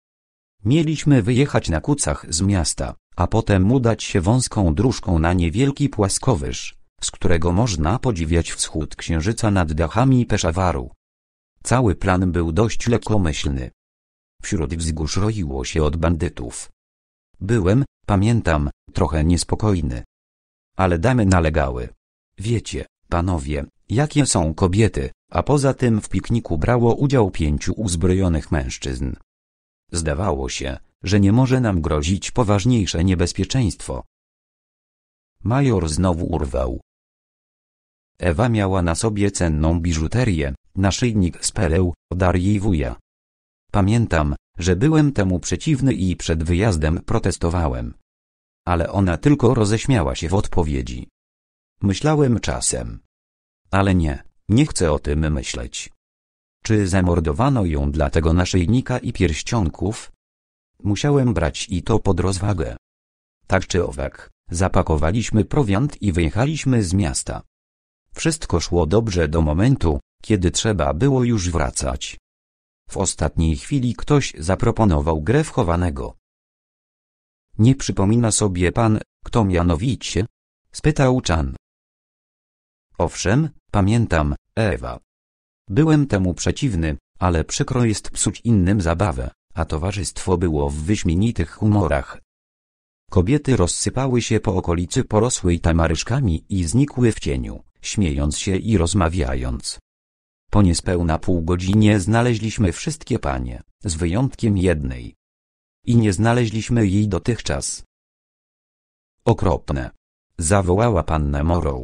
Mieliśmy wyjechać na kucach z miasta, a potem udać się wąską dróżką na niewielki płaskowyż, z którego można podziwiać wschód księżyca nad dachami Peszawaru. Cały plan był dość lekkomyślny. Wśród wzgórz roiło się od bandytów. Byłem, pamiętam, trochę niespokojny. Ale damy nalegały. Wiecie, panowie, jakie są kobiety, a poza tym w pikniku brało udział pięciu uzbrojonych mężczyzn. Zdawało się, że nie może nam grozić poważniejsze niebezpieczeństwo. Major znowu urwał. Ewa miała na sobie cenną biżuterię, naszyjnik z pereł, Darii wuja. Pamiętam, że byłem temu przeciwny i przed wyjazdem protestowałem. Ale ona tylko roześmiała się w odpowiedzi. Myślałem czasem. Ale nie, nie chcę o tym myśleć. Czy zamordowano ją dla tego naszyjnika i pierścionków? Musiałem brać i to pod rozwagę. Tak czy owak, zapakowaliśmy prowiant i wyjechaliśmy z miasta. Wszystko szło dobrze do momentu, kiedy trzeba było już wracać. W ostatniej chwili ktoś zaproponował grę wchowanego. Nie przypomina sobie pan, kto mianowicie? spytał Chan. Owszem, pamiętam, Ewa. Byłem temu przeciwny, ale przykro jest psuć innym zabawę, a towarzystwo było w wyśmienitych humorach. Kobiety rozsypały się po okolicy porosłej tamaryszkami i znikły w cieniu, śmiejąc się i rozmawiając. Po niespełna pół godzinie znaleźliśmy wszystkie panie, z wyjątkiem jednej. I nie znaleźliśmy jej dotychczas. Okropne. Zawołała panna Morrow.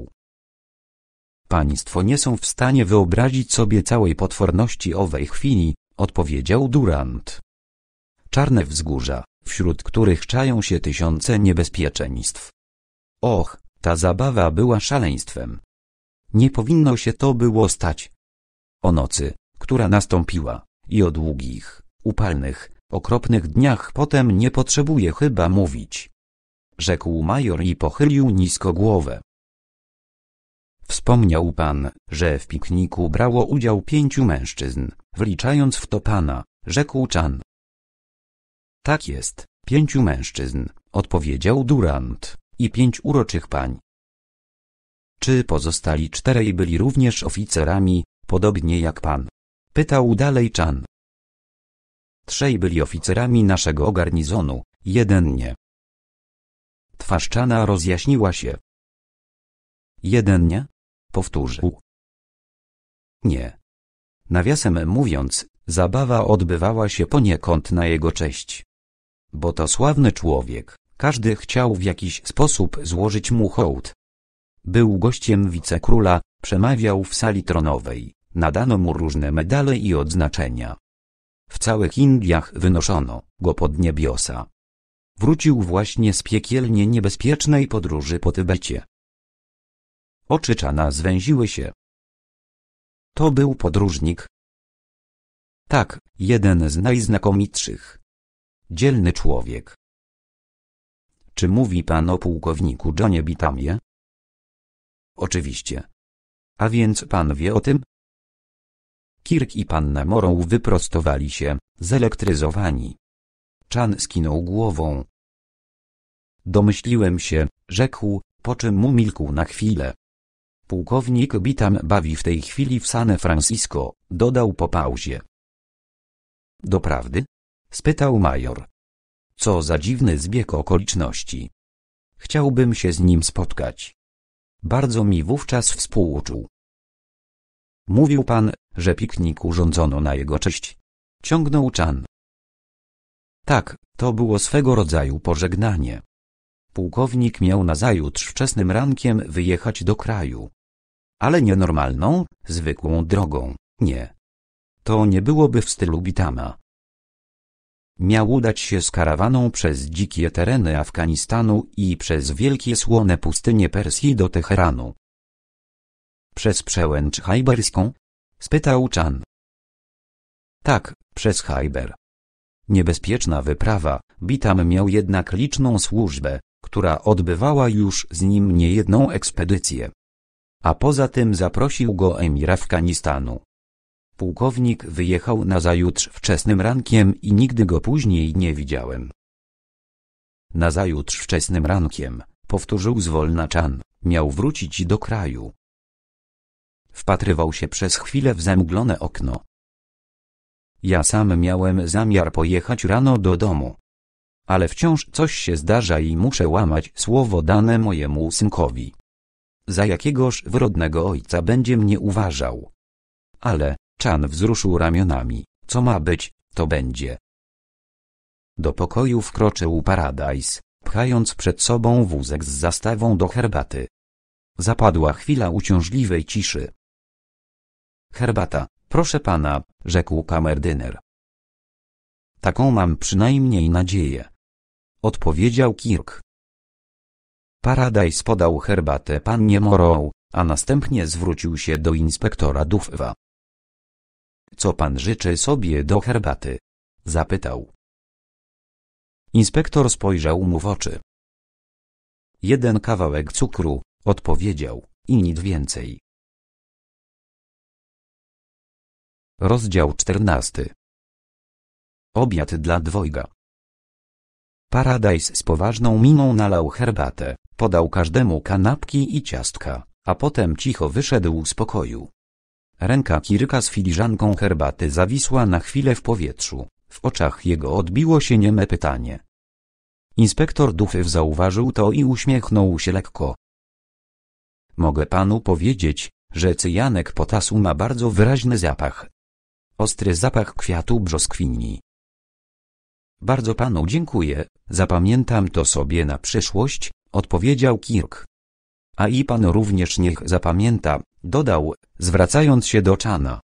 Państwo nie są w stanie wyobrazić sobie całej potworności owej chwili, odpowiedział Durant. Czarne wzgórza, wśród których czają się tysiące niebezpieczeństw. Och, ta zabawa była szaleństwem. Nie powinno się to było stać o nocy, która nastąpiła, i o długich, upalnych, okropnych dniach potem nie potrzebuje chyba mówić. Rzekł major i pochylił nisko głowę. Wspomniał pan, że w pikniku brało udział pięciu mężczyzn, wliczając w to pana, rzekł Chan. Tak jest, pięciu mężczyzn, odpowiedział Durant, i pięć uroczych pań. Czy pozostali czterej byli również oficerami, podobnie jak pan. Pytał dalej Chan. Trzej byli oficerami naszego garnizonu, jeden nie. Twarz Chana rozjaśniła się. Jeden nie? Powtórzył. Nie. Nawiasem mówiąc, zabawa odbywała się poniekąd na jego cześć. Bo to sławny człowiek, każdy chciał w jakiś sposób złożyć mu hołd. Był gościem wicekróla, przemawiał w sali tronowej, Nadano mu różne medale i odznaczenia. W całych Indiach wynoszono go pod niebiosa. Wrócił właśnie z piekielnie niebezpiecznej podróży po Tybecie. Oczy Czana zwęziły się. To był podróżnik. Tak, jeden z najznakomitszych. Dzielny człowiek. Czy mówi pan o pułkowniku Johnie Bitamie? Oczywiście. A więc pan wie o tym? Kirk i panna Morrow wyprostowali się, zelektryzowani. Chan skinął głową. Domyśliłem się, rzekł, po czym mu milkł na chwilę. Pułkownik Bitam bawi w tej chwili w San Francisco, dodał po pauzie. Doprawdy? spytał major. Co za dziwny zbieg okoliczności. Chciałbym się z nim spotkać. Bardzo mi wówczas współczuł. Mówił pan, że piknik urządzono na jego cześć. Ciągnął Chan. Tak, to było swego rodzaju pożegnanie. Pułkownik miał nazajutrz wczesnym rankiem wyjechać do kraju. Ale nienormalną, zwykłą drogą, nie. To nie byłoby w stylu Bitama. Miał udać się z karawaną przez dzikie tereny Afganistanu i przez wielkie słone pustynie Persji do Teheranu. Przez przełęcz hajberską, spytał Chan. Tak, przez Hajber. Niebezpieczna wyprawa, Bitam miał jednak liczną służbę, która odbywała już z nim niejedną ekspedycję. A poza tym zaprosił go emir Afganistanu. Pułkownik wyjechał nazajutrz wczesnym rankiem i nigdy go później nie widziałem. Nazajutrz wczesnym rankiem, powtórzył zwolna Chan, miał wrócić do kraju. Wpatrywał się przez chwilę w zamglone okno. Ja sam miałem zamiar pojechać rano do domu. Ale wciąż coś się zdarza i muszę łamać słowo dane mojemu synkowi. Za jakiegoś wrodnego ojca będzie mnie uważał. Ale, Chan wzruszył ramionami, co ma być, to będzie. Do pokoju wkroczył Paradise, pchając przed sobą wózek z zastawą do herbaty. Zapadła chwila uciążliwej ciszy. Herbata, proszę pana, rzekł kamerdyner. Taką mam przynajmniej nadzieję. Odpowiedział Kirk. Paradise podał herbatę pannie Morrow, a następnie zwrócił się do inspektora Dufwa. Co pan życzy sobie do herbaty? Zapytał. Inspektor spojrzał mu w oczy. Jeden kawałek cukru, odpowiedział, i nic więcej. Rozdział 14. Obiad dla dwojga. Paradise z poważną miną nalał herbatę, podał każdemu kanapki i ciastka, a potem cicho wyszedł z pokoju. Ręka Kirka z filiżanką herbaty zawisła na chwilę w powietrzu, w oczach jego odbiło się nieme pytanie. Inspektor Dufyw zauważył to i uśmiechnął się lekko. Mogę panu powiedzieć, że cyjanek potasu ma bardzo wyraźny zapach, ostry zapach kwiatu brzoskwini. Bardzo panu dziękuję, zapamiętam to sobie na przyszłość, odpowiedział Kirk. A i pan również niech zapamięta, dodał, zwracając się do Czana.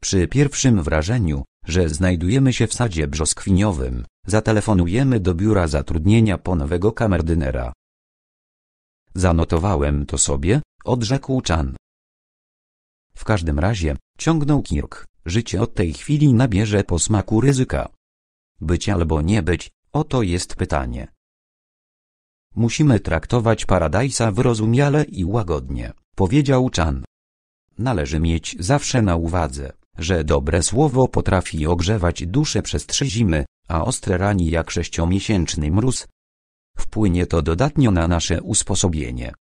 Przy pierwszym wrażeniu, że znajdujemy się w sadzie brzoskwiniowym, zatelefonujemy do biura zatrudnienia ponowego kamerdynera. Zanotowałem to sobie, odrzekł Chan. W każdym razie, ciągnął Kirk, życie od tej chwili nabierze posmaku ryzyka. Być albo nie być, oto jest pytanie. Musimy traktować Paradajsa wyrozumiale i łagodnie, powiedział Chan. Należy mieć zawsze na uwadze, że dobre słowo potrafi ogrzewać duszę przez trzy zimy, a ostre rani jak sześciomiesięczny mróz. Wpłynie to dodatnio na nasze usposobienie.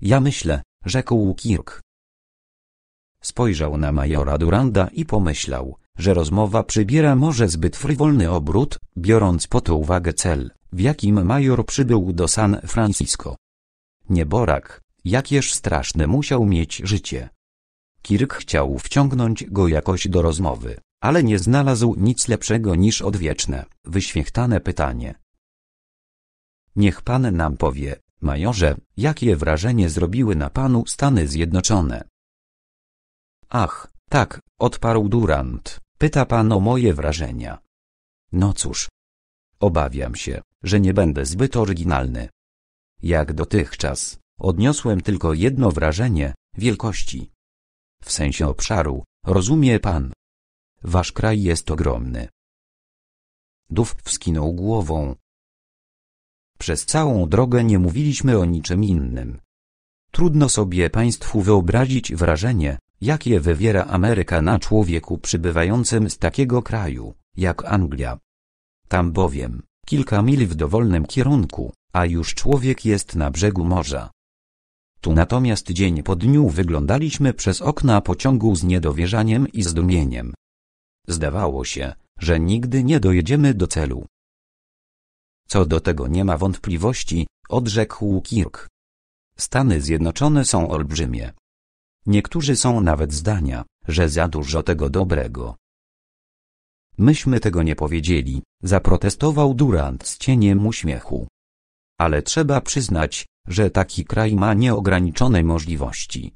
Ja myślę, rzekł Kirk, Spojrzał na majora Duranda i pomyślał, że rozmowa przybiera może zbyt frywolny obrót, biorąc pod uwagę cel, w jakim major przybył do San Francisco. Nieborak, jakież straszne musiał mieć życie. Kirk chciał wciągnąć go jakoś do rozmowy, ale nie znalazł nic lepszego niż odwieczne, wyświechtane pytanie. Niech pan nam powie, majorze, jakie wrażenie zrobiły na panu Stany Zjednoczone? Ach, tak, odparł Durant. Pyta pan o moje wrażenia. No cóż. Obawiam się, że nie będę zbyt oryginalny. Jak dotychczas, odniosłem tylko jedno wrażenie wielkości. W sensie obszaru, rozumie pan. Wasz kraj jest ogromny. Duf wskinął głową. Przez całą drogę nie mówiliśmy o niczym innym. Trudno sobie państwu wyobrazić wrażenie, jakie wywiera Ameryka na człowieku przybywającym z takiego kraju, jak Anglia. Tam bowiem, kilka mil w dowolnym kierunku, a już człowiek jest na brzegu morza. Tu natomiast dzień po dniu wyglądaliśmy przez okna pociągu z niedowierzaniem i zdumieniem. Zdawało się, że nigdy nie dojedziemy do celu. Co do tego nie ma wątpliwości, odrzekł Kirk. Stany Zjednoczone są olbrzymie, Niektórzy są nawet zdania, że za dużo tego dobrego. Myśmy tego nie powiedzieli, zaprotestował Durant z cieniem uśmiechu. Ale trzeba przyznać, że taki kraj ma nieograniczone możliwości.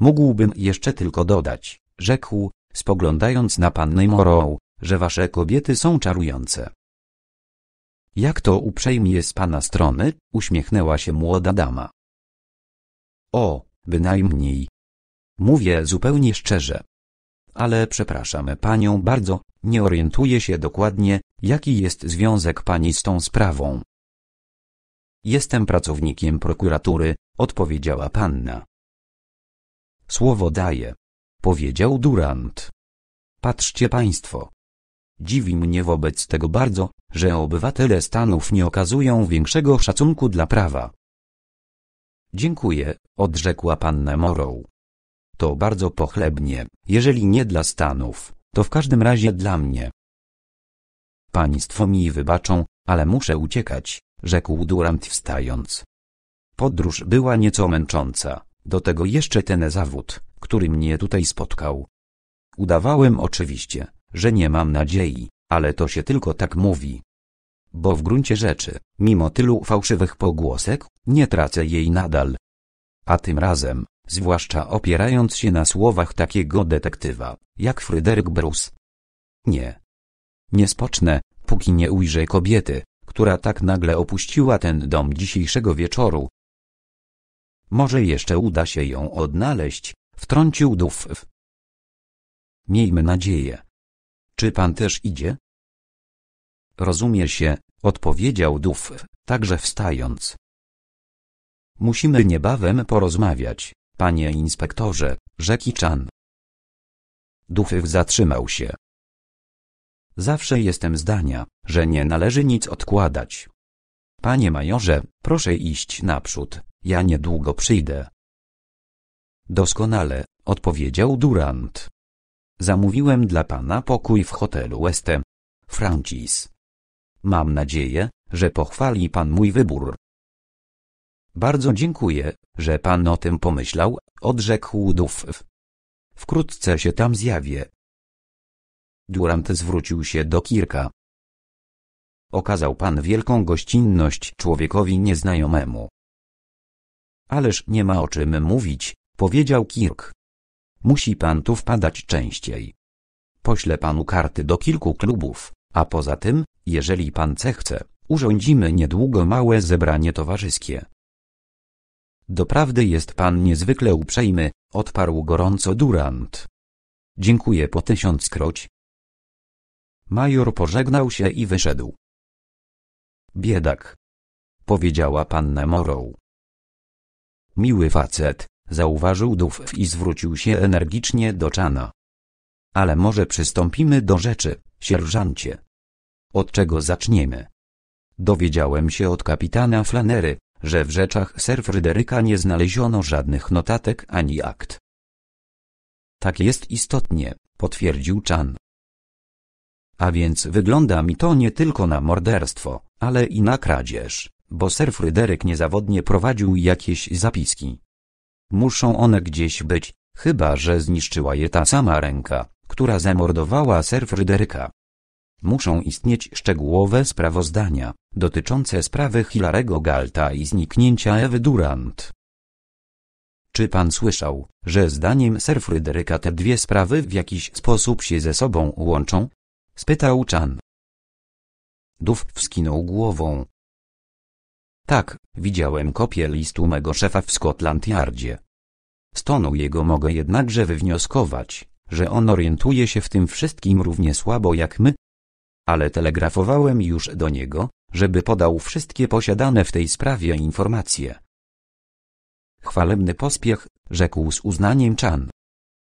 Mógłbym jeszcze tylko dodać, rzekł, spoglądając na pannę Morrow, że wasze kobiety są czarujące. Jak to uprzejmie z pana strony, uśmiechnęła się młoda dama. O, bynajmniej, Mówię zupełnie szczerze. Ale przepraszam panią bardzo, nie orientuję się dokładnie, jaki jest związek pani z tą sprawą. Jestem pracownikiem prokuratury, odpowiedziała panna. Słowo daję, powiedział Durant. Patrzcie państwo. Dziwi mnie wobec tego bardzo, że obywatele Stanów nie okazują większego szacunku dla prawa. Dziękuję, odrzekła panna Morrow. To bardzo pochlebnie, jeżeli nie dla Stanów, to w każdym razie dla mnie. Państwo mi wybaczą, ale muszę uciekać, rzekł Durant wstając. Podróż była nieco męcząca, do tego jeszcze ten zawód, który mnie tutaj spotkał. Udawałem oczywiście, że nie mam nadziei, ale to się tylko tak mówi. Bo w gruncie rzeczy, mimo tylu fałszywych pogłosek, nie tracę jej nadal. A tym razem, zwłaszcza opierając się na słowach takiego detektywa, jak Fryderyk Bruce. Nie. Nie spocznę, póki nie ujrzę kobiety, która tak nagle opuściła ten dom dzisiejszego wieczoru. Może jeszcze uda się ją odnaleźć, wtrącił Duff. Miejmy nadzieję. Czy pan też idzie? Rozumie się, odpowiedział Duff, także wstając. Musimy niebawem porozmawiać. Panie inspektorze, rzeki Chan. Dufyw zatrzymał się. Zawsze jestem zdania, że nie należy nic odkładać. Panie majorze, proszę iść naprzód, ja niedługo przyjdę. Doskonale, odpowiedział Durant. Zamówiłem dla pana pokój w hotelu Westem, Francis. Mam nadzieję, że pochwali pan mój wybór. Bardzo dziękuję, że pan o tym pomyślał, odrzekł Duff. Wkrótce się tam zjawię. Durant zwrócił się do Kirka. Okazał pan wielką gościnność człowiekowi nieznajomemu. Ależ nie ma o czym mówić, powiedział Kirk. Musi pan tu wpadać częściej. Poślę panu karty do kilku klubów, a poza tym, jeżeli pan zechce, urządzimy niedługo małe zebranie towarzyskie. Doprawdy jest pan niezwykle uprzejmy, odparł gorąco Durant. Dziękuję po tysiąc kroć. Major pożegnał się i wyszedł. Biedak. Powiedziała panna Morrow. Miły facet, zauważył Duff i zwrócił się energicznie do Czana. Ale może przystąpimy do rzeczy, sierżancie. Od czego zaczniemy? Dowiedziałem się od kapitana Flanery, że w rzeczach Sir Fryderyka nie znaleziono żadnych notatek ani akt. Tak jest istotnie, potwierdził Chan. A więc wygląda mi to nie tylko na morderstwo, ale i na kradzież, bo Sir Fryderyk niezawodnie prowadził jakieś zapiski. Muszą one gdzieś być, chyba że zniszczyła je ta sama ręka, która zamordowała Sir Fryderyka. Muszą istnieć szczegółowe sprawozdania dotyczące sprawy Hilarego Galta i zniknięcia Ewy Durant. Czy pan słyszał, że zdaniem Sir Fryderyka te dwie sprawy w jakiś sposób się ze sobą łączą? spytał Chan. Duf wskinął głową. Tak, widziałem kopię listu mego szefa w Scotland Yardzie. Stonu jego mogę jednakże wywnioskować, że on orientuje się w tym wszystkim równie słabo jak my, ale telegrafowałem już do niego, żeby podał wszystkie posiadane w tej sprawie informacje. Chwalebny pospiech, rzekł z uznaniem Chan.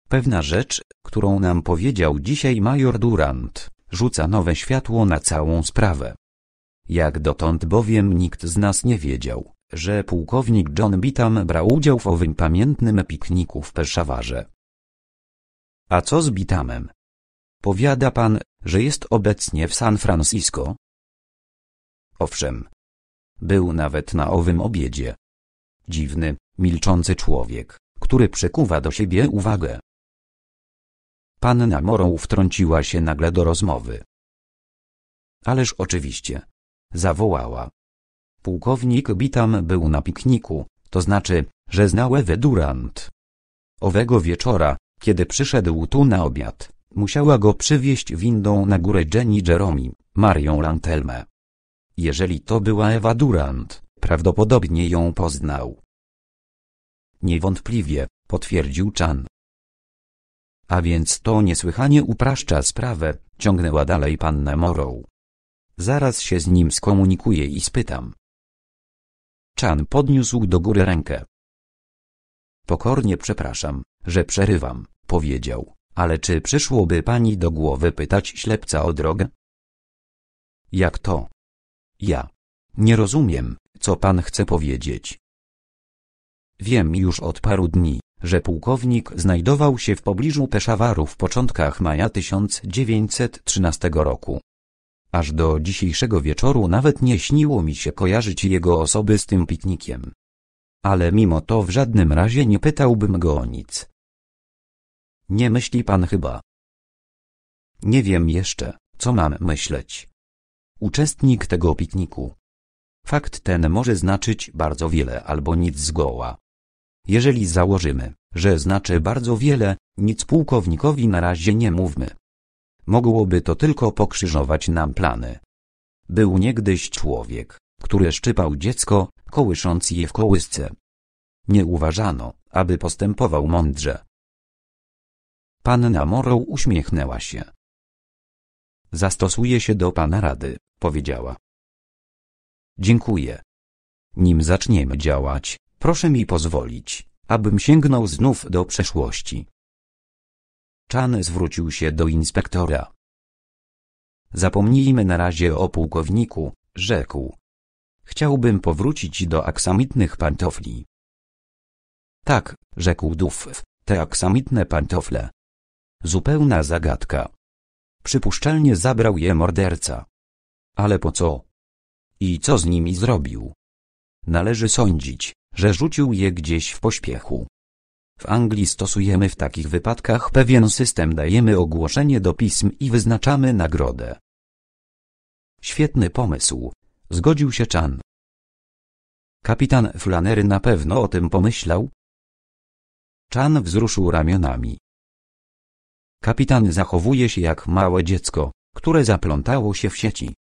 Pewna rzecz, którą nam powiedział dzisiaj major Durant, rzuca nowe światło na całą sprawę. Jak dotąd bowiem nikt z nas nie wiedział, że pułkownik John Bitam brał udział w owym pamiętnym pikniku w Peszawarze. A co z Bitamem? Powiada pan, że jest obecnie w San Francisco? Owszem. Był nawet na owym obiedzie. Dziwny, milczący człowiek, który przykuwa do siebie uwagę. Panna Morą wtrąciła się nagle do rozmowy. Ależ oczywiście. Zawołała. Pułkownik Bitam był na pikniku, to znaczy, że znał Ewę Durant. Owego wieczora, kiedy przyszedł tu na obiad. Musiała go przywieźć windą na górę Jenny Jerome, Marią Lantelme. Jeżeli to była Ewa Durant, prawdopodobnie ją poznał. Niewątpliwie, potwierdził Chan. A więc to niesłychanie upraszcza sprawę, ciągnęła dalej panna Morrow. Zaraz się z nim skomunikuję i spytam. Chan podniósł do góry rękę. Pokornie przepraszam, że przerywam, powiedział. Ale czy przyszłoby pani do głowy pytać ślepca o drogę? Jak to? Ja. Nie rozumiem, co pan chce powiedzieć. Wiem już od paru dni, że pułkownik znajdował się w pobliżu Peszawaru w początkach maja 1913 roku. Aż do dzisiejszego wieczoru nawet nie śniło mi się kojarzyć jego osoby z tym piknikiem. Ale mimo to w żadnym razie nie pytałbym go o nic. Nie myśli pan chyba. Nie wiem jeszcze, co mam myśleć. Uczestnik tego pikniku. Fakt ten może znaczyć bardzo wiele albo nic zgoła. Jeżeli założymy, że znaczy bardzo wiele, nic pułkownikowi na razie nie mówmy. Mogłoby to tylko pokrzyżować nam plany. Był niegdyś człowiek, który szczypał dziecko, kołysząc je w kołysce. Nie uważano, aby postępował mądrze. Panna Morrow uśmiechnęła się. Zastosuję się do pana rady, powiedziała. Dziękuję. Nim zaczniemy działać, proszę mi pozwolić, abym sięgnął znów do przeszłości. Chan zwrócił się do inspektora. Zapomnijmy na razie o pułkowniku, rzekł. Chciałbym powrócić do aksamitnych pantofli. Tak, rzekł Duff, te aksamitne pantofle. Zupełna zagadka. Przypuszczalnie zabrał je morderca. Ale po co? I co z nimi zrobił? Należy sądzić, że rzucił je gdzieś w pośpiechu. W Anglii stosujemy w takich wypadkach pewien system dajemy ogłoszenie do pism i wyznaczamy nagrodę. Świetny pomysł, zgodził się Chan. Kapitan Flanery na pewno o tym pomyślał? Chan wzruszył ramionami. Kapitan zachowuje się jak małe dziecko, które zaplątało się w sieci.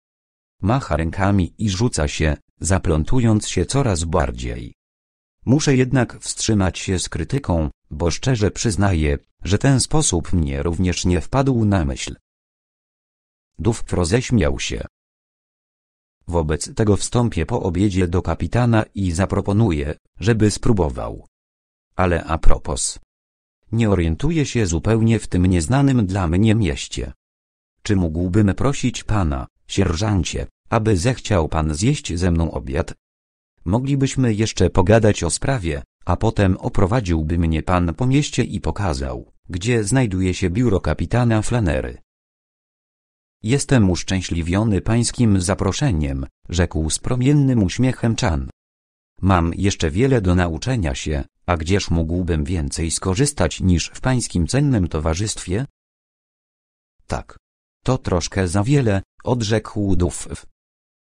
Macha rękami i rzuca się, zaplątując się coraz bardziej. Muszę jednak wstrzymać się z krytyką, bo szczerze przyznaję, że ten sposób mnie również nie wpadł na myśl. Duff roześmiał się. Wobec tego wstąpię po obiedzie do kapitana i zaproponuję, żeby spróbował. Ale a propos, nie orientuję się zupełnie w tym nieznanym dla mnie mieście. Czy mógłbym prosić pana, sierżancie, aby zechciał pan zjeść ze mną obiad? Moglibyśmy jeszcze pogadać o sprawie, a potem oprowadziłby mnie pan po mieście i pokazał, gdzie znajduje się biuro kapitana Flanery. Jestem uszczęśliwiony pańskim zaproszeniem, rzekł z promiennym uśmiechem Chan. Mam jeszcze wiele do nauczenia się, a gdzież mógłbym więcej skorzystać niż w pańskim cennym towarzystwie? Tak. To troszkę za wiele, odrzekł Duff.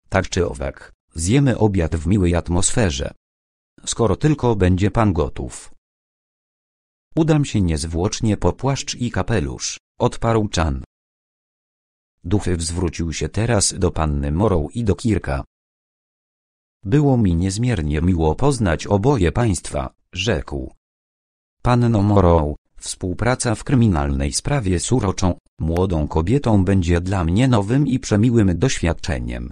Tak czy owak, zjemy obiad w miłej atmosferze. Skoro tylko będzie pan gotów. Udam się niezwłocznie po płaszcz i kapelusz, odparł Chan. Duf zwrócił się teraz do panny Morą i do Kirka. Było mi niezmiernie miło poznać oboje państwa, rzekł. Panno Morrow, współpraca w kryminalnej sprawie z uroczą, młodą kobietą będzie dla mnie nowym i przemiłym doświadczeniem.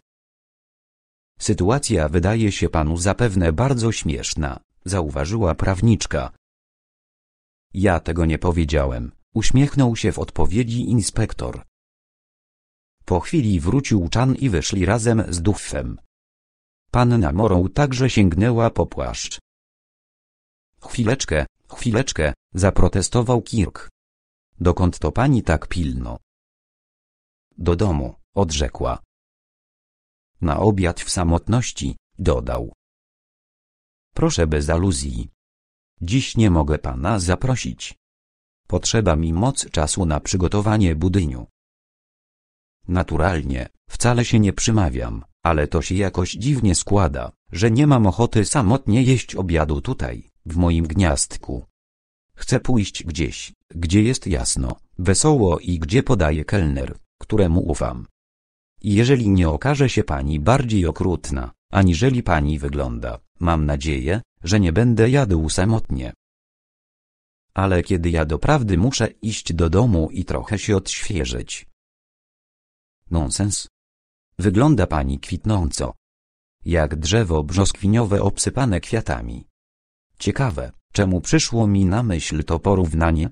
Sytuacja wydaje się panu zapewne bardzo śmieszna, zauważyła prawniczka. Ja tego nie powiedziałem, uśmiechnął się w odpowiedzi inspektor. Po chwili wrócił Chan i wyszli razem z Duffem. Panna Morą także sięgnęła po płaszcz. Chwileczkę, chwileczkę, zaprotestował Kirk. Dokąd to pani tak pilno? Do domu, odrzekła. Na obiad w samotności, dodał. Proszę bez aluzji. Dziś nie mogę pana zaprosić. Potrzeba mi moc czasu na przygotowanie budyniu. Naturalnie, wcale się nie przymawiam. Ale to się jakoś dziwnie składa, że nie mam ochoty samotnie jeść obiadu tutaj, w moim gniazdku. Chcę pójść gdzieś, gdzie jest jasno, wesoło i gdzie podaje kelner, któremu ufam. I jeżeli nie okaże się pani bardziej okrutna, aniżeli pani wygląda, mam nadzieję, że nie będę jadł samotnie. Ale kiedy ja doprawdy muszę iść do domu i trochę się odświeżyć. Nonsens, Wygląda pani kwitnąco. Jak drzewo brzoskwiniowe obsypane kwiatami. Ciekawe, czemu przyszło mi na myśl to porównanie?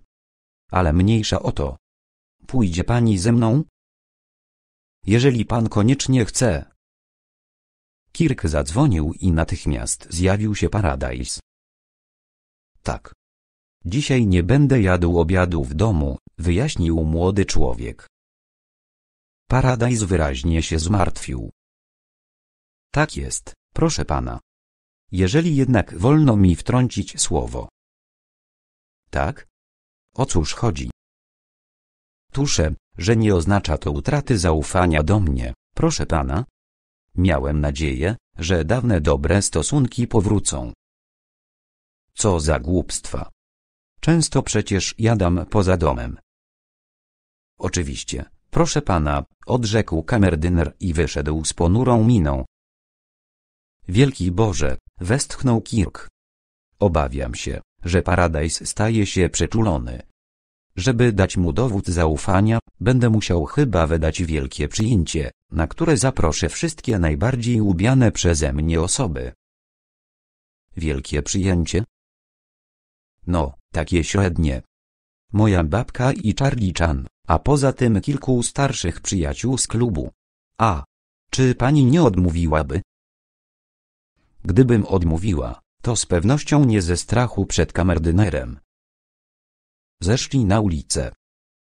Ale mniejsza o to. Pójdzie pani ze mną? Jeżeli pan koniecznie chce. Kirk zadzwonił i natychmiast zjawił się Paradise. Tak. Dzisiaj nie będę jadł obiadu w domu, wyjaśnił młody człowiek. Paradajs wyraźnie się zmartwił. Tak jest, proszę pana. Jeżeli jednak wolno mi wtrącić słowo. Tak? O cóż chodzi? Tuszę, że nie oznacza to utraty zaufania do mnie, proszę pana. Miałem nadzieję, że dawne dobre stosunki powrócą. Co za głupstwa. Często przecież jadam poza domem. Oczywiście, Proszę pana, odrzekł kamerdyner i wyszedł z ponurą miną. Wielki Boże, westchnął Kirk. Obawiam się, że Paradise staje się przeczulony. Żeby dać mu dowód zaufania, będę musiał chyba wydać wielkie przyjęcie, na które zaproszę wszystkie najbardziej lubiane przeze mnie osoby. Wielkie przyjęcie? No, takie średnie. Moja babka i Charlie Chan a poza tym kilku starszych przyjaciół z klubu. A, czy pani nie odmówiłaby? Gdybym odmówiła, to z pewnością nie ze strachu przed kamerdynerem. Zeszli na ulicę.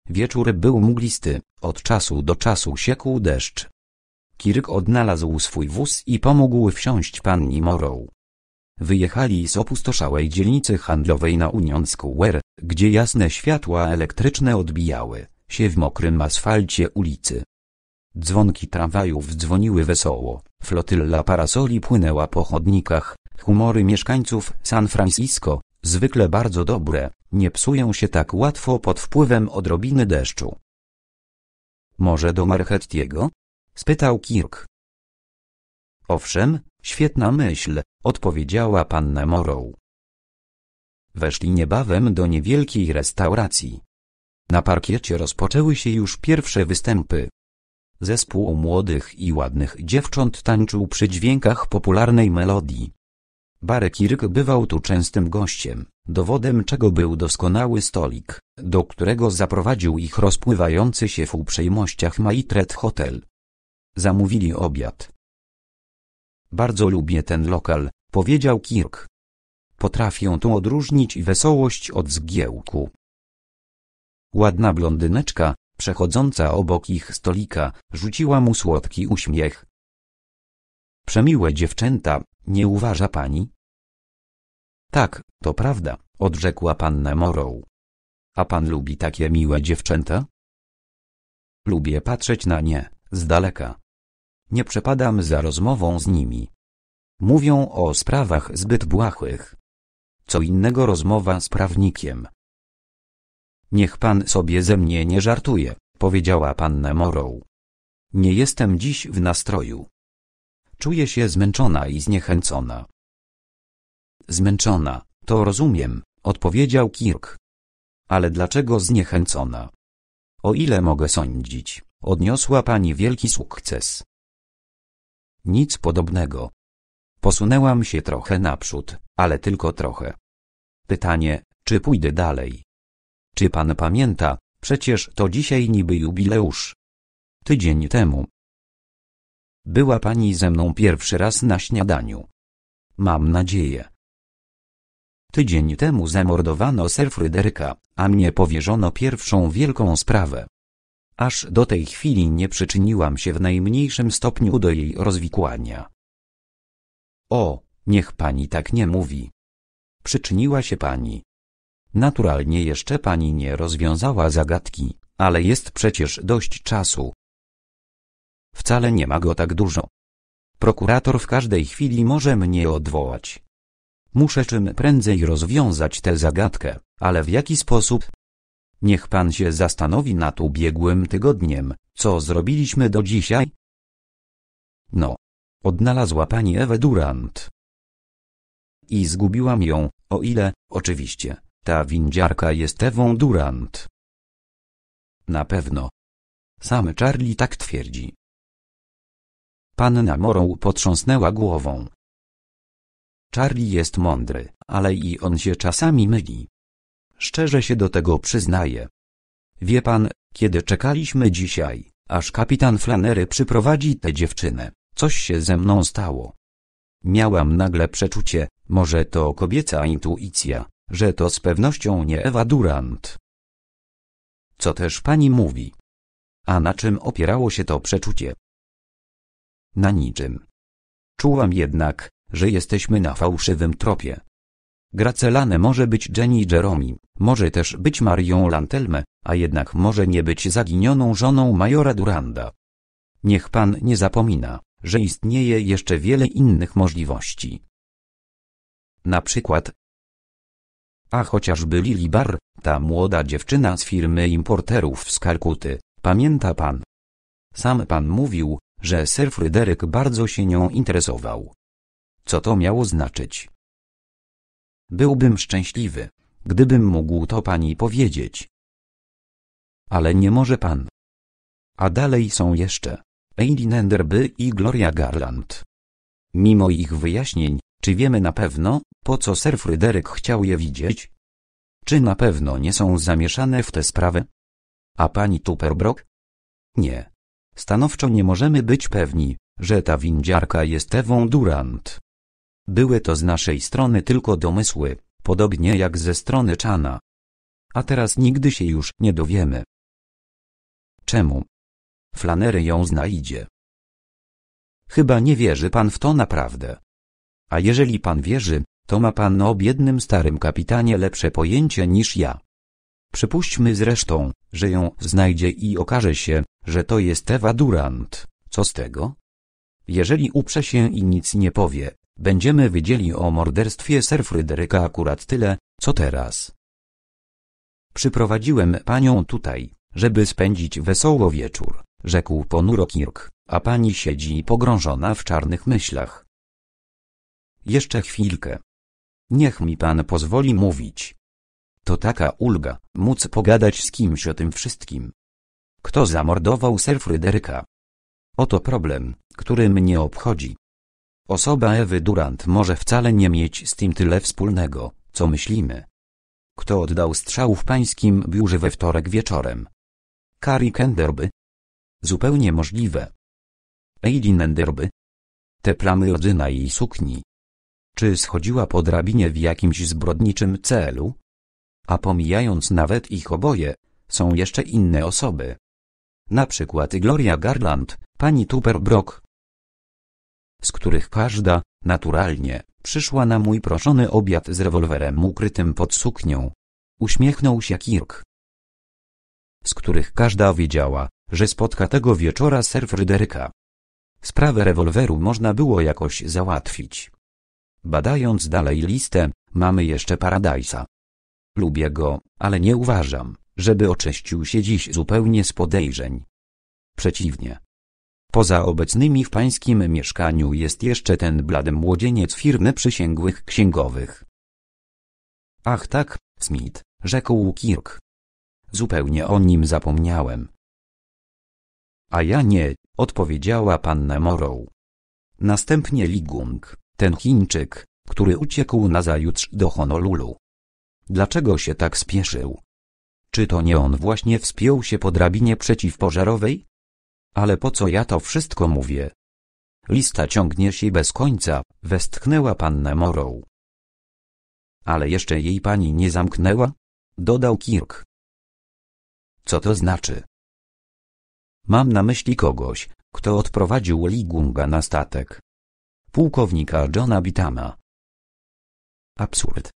Wieczór był mglisty, od czasu do czasu siekł deszcz. Kirk odnalazł swój wóz i pomógł wsiąść panni Morrow. Wyjechali z opustoszałej dzielnicy handlowej na Union Square, gdzie jasne światła elektryczne odbijały się w mokrym asfalcie ulicy. Dzwonki tramwajów dzwoniły wesoło, flotylla parasoli płynęła po chodnikach, humory mieszkańców San Francisco, zwykle bardzo dobre, nie psują się tak łatwo pod wpływem odrobiny deszczu. Może do Marchettiego? spytał Kirk. Owszem, świetna myśl, odpowiedziała panna Morrow. Weszli niebawem do niewielkiej restauracji. Na parkiecie rozpoczęły się już pierwsze występy. Zespół młodych i ładnych dziewcząt tańczył przy dźwiękach popularnej melodii. Kirk bywał tu częstym gościem, dowodem czego był doskonały stolik, do którego zaprowadził ich rozpływający się w uprzejmościach Maitret Hotel. Zamówili obiad. Bardzo lubię ten lokal, powiedział Kirk. Potrafię tu odróżnić wesołość od zgiełku. Ładna blondyneczka, przechodząca obok ich stolika, rzuciła mu słodki uśmiech. Przemiłe dziewczęta, nie uważa pani? Tak, to prawda, odrzekła panna Morrow. A pan lubi takie miłe dziewczęta? Lubię patrzeć na nie, z daleka. Nie przepadam za rozmową z nimi. Mówią o sprawach zbyt błahych. Co innego rozmowa z prawnikiem, Niech pan sobie ze mnie nie żartuje, powiedziała panna Morrow. Nie jestem dziś w nastroju. Czuję się zmęczona i zniechęcona. Zmęczona, to rozumiem, odpowiedział Kirk. Ale dlaczego zniechęcona? O ile mogę sądzić, odniosła pani wielki sukces. Nic podobnego. Posunęłam się trochę naprzód, ale tylko trochę. Pytanie, czy pójdę dalej? Czy pan pamięta, przecież to dzisiaj niby jubileusz. Tydzień temu. Była pani ze mną pierwszy raz na śniadaniu. Mam nadzieję. Tydzień temu zamordowano ser Fryderyka, a mnie powierzono pierwszą wielką sprawę. Aż do tej chwili nie przyczyniłam się w najmniejszym stopniu do jej rozwikłania. O, niech pani tak nie mówi. Przyczyniła się pani. Naturalnie jeszcze pani nie rozwiązała zagadki, ale jest przecież dość czasu. Wcale nie ma go tak dużo. Prokurator w każdej chwili może mnie odwołać. Muszę czym prędzej rozwiązać tę zagadkę, ale w jaki sposób? Niech pan się zastanowi nad ubiegłym tygodniem, co zrobiliśmy do dzisiaj? No. Odnalazła pani Ewę Durant. I zgubiłam ją, o ile, oczywiście, ta windziarka jest Ewą Durant. Na pewno. Sam Charlie tak twierdzi. Panna Morą potrząsnęła głową. Charlie jest mądry, ale i on się czasami myli. Szczerze się do tego przyznaje. Wie pan, kiedy czekaliśmy dzisiaj, aż kapitan Flanery przyprowadzi tę dziewczynę, coś się ze mną stało. Miałam nagle przeczucie, może to kobieca intuicja, że to z pewnością nie Ewa Durant. Co też pani mówi? A na czym opierało się to przeczucie? Na niczym. Czułam jednak, że jesteśmy na fałszywym tropie. Gracelane może być Jenny Jeromi, może też być Marią Lantelme, a jednak może nie być zaginioną żoną majora Duranda. Niech pan nie zapomina, że istnieje jeszcze wiele innych możliwości. Na przykład, a chociażby Lili Bar, ta młoda dziewczyna z firmy importerów z Kalkuty, pamięta pan? Sam pan mówił, że Sir Fryderyk bardzo się nią interesował. Co to miało znaczyć? Byłbym szczęśliwy, gdybym mógł to pani powiedzieć. Ale nie może pan. A dalej są jeszcze Eileen Enderby i Gloria Garland. Mimo ich wyjaśnień, czy wiemy na pewno, po co Sir Fryderyk chciał je widzieć? Czy na pewno nie są zamieszane w tę sprawę? A pani Tupperbrock? Nie. Stanowczo nie możemy być pewni, że ta windziarka jest Ewą Durant. Były to z naszej strony tylko domysły, podobnie jak ze strony Chana. A teraz nigdy się już nie dowiemy. Czemu? Flanery ją znajdzie. Chyba nie wierzy pan w to naprawdę. A jeżeli pan wierzy, to ma pan o biednym starym kapitanie lepsze pojęcie niż ja. Przypuśćmy zresztą, że ją znajdzie i okaże się, że to jest Ewa Durant, co z tego? Jeżeli uprze się i nic nie powie, będziemy wiedzieli o morderstwie Sir Fryderyka akurat tyle, co teraz. Przyprowadziłem panią tutaj, żeby spędzić wesoło wieczór, rzekł ponuro Kirk, a pani siedzi pogrążona w czarnych myślach. Jeszcze chwilkę. Niech mi pan pozwoli mówić. To taka ulga, móc pogadać z kimś o tym wszystkim. Kto zamordował ser Fryderyka? Oto problem, który mnie obchodzi. Osoba Ewy Durant może wcale nie mieć z tym tyle wspólnego, co myślimy. Kto oddał strzał w pańskim biurze we wtorek wieczorem? Kari Kenderby? Zupełnie możliwe. Aileen Enderby? Te plamy odzyna jej sukni czy schodziła po drabinie w jakimś zbrodniczym celu? A pomijając nawet ich oboje, są jeszcze inne osoby. Na przykład Gloria Garland, pani Tupperbrock, z których każda, naturalnie, przyszła na mój proszony obiad z rewolwerem ukrytym pod suknią. Uśmiechnął się Kirk. Z których każda wiedziała, że spotka tego wieczora ser Fryderyka. Sprawę rewolweru można było jakoś załatwić. Badając dalej listę, mamy jeszcze Paradajsa. Lubię go, ale nie uważam, żeby oczyścił się dziś zupełnie z podejrzeń. Przeciwnie. Poza obecnymi w pańskim mieszkaniu jest jeszcze ten blady młodzieniec firmy przysięgłych księgowych. Ach tak, Smith, rzekł Kirk. Zupełnie o nim zapomniałem. A ja nie, odpowiedziała panna Morrow. Następnie Ligung ten Chińczyk, który uciekł nazajutrz do Honolulu. Dlaczego się tak spieszył? Czy to nie on właśnie wspiął się po drabinie przeciwpożarowej? Ale po co ja to wszystko mówię? Lista ciągnie się bez końca, westchnęła panna Morrow. Ale jeszcze jej pani nie zamknęła? Dodał Kirk. Co to znaczy? Mam na myśli kogoś, kto odprowadził Ligunga na statek pułkownika Johna Bitama. Absurd.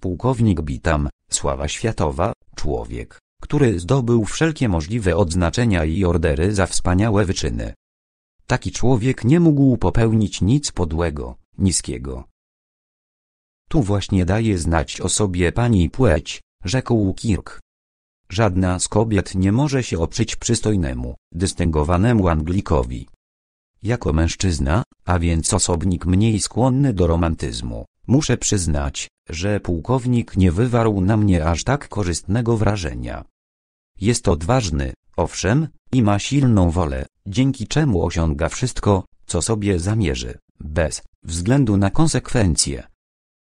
Pułkownik Bitam, sława światowa, człowiek, który zdobył wszelkie możliwe odznaczenia i ordery za wspaniałe wyczyny. Taki człowiek nie mógł popełnić nic podłego, niskiego. Tu właśnie daje znać o sobie pani płeć, rzekł Kirk. Żadna z kobiet nie może się oprzeć przystojnemu, dystyngowanemu Anglikowi. Jako mężczyzna, a więc osobnik mniej skłonny do romantyzmu, muszę przyznać, że pułkownik nie wywarł na mnie aż tak korzystnego wrażenia. Jest odważny, owszem, i ma silną wolę, dzięki czemu osiąga wszystko, co sobie zamierzy, bez względu na konsekwencje.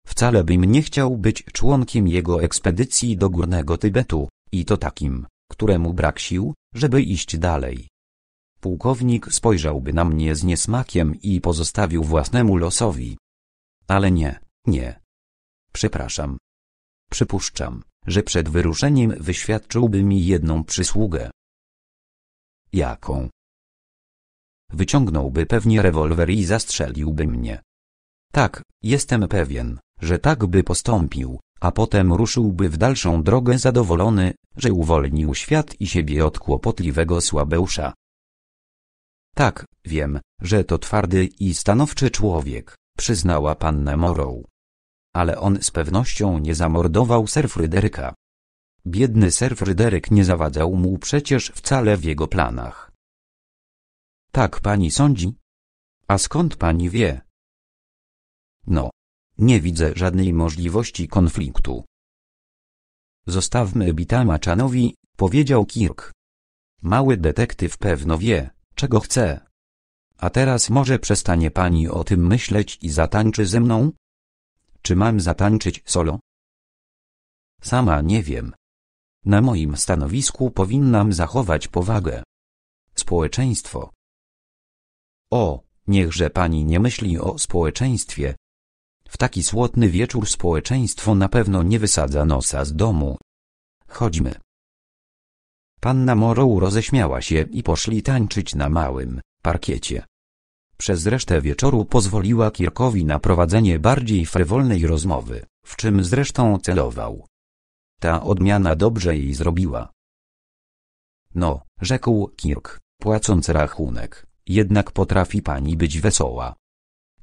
Wcale bym nie chciał być członkiem jego ekspedycji do Górnego Tybetu, i to takim, któremu brak sił, żeby iść dalej. Pułkownik spojrzałby na mnie z niesmakiem i pozostawił własnemu losowi. Ale nie, nie. Przepraszam. Przypuszczam, że przed wyruszeniem wyświadczyłby mi jedną przysługę. Jaką? Wyciągnąłby pewnie rewolwer i zastrzeliłby mnie. Tak, jestem pewien, że tak by postąpił, a potem ruszyłby w dalszą drogę zadowolony, że uwolnił świat i siebie od kłopotliwego słabeusza. Tak, wiem, że to twardy i stanowczy człowiek, przyznała panna Morrow. Ale on z pewnością nie zamordował ser Fryderyka. Biedny ser Fryderyk nie zawadzał mu przecież wcale w jego planach. Tak pani sądzi? A skąd pani wie? No, nie widzę żadnej możliwości konfliktu. Zostawmy Bitamaczanowi, powiedział Kirk. Mały detektyw pewno wie, czego chce. A teraz może przestanie pani o tym myśleć i zatańczy ze mną? Czy mam zatańczyć solo? Sama nie wiem. Na moim stanowisku powinnam zachować powagę. Społeczeństwo. O, niechże pani nie myśli o społeczeństwie. W taki słodny wieczór społeczeństwo na pewno nie wysadza nosa z domu. Chodźmy. Panna Morrow roześmiała się i poszli tańczyć na małym parkiecie. Przez resztę wieczoru pozwoliła Kirkowi na prowadzenie bardziej frywolnej rozmowy, w czym zresztą celował. Ta odmiana dobrze jej zrobiła. No, rzekł Kirk, płacąc rachunek, jednak potrafi pani być wesoła.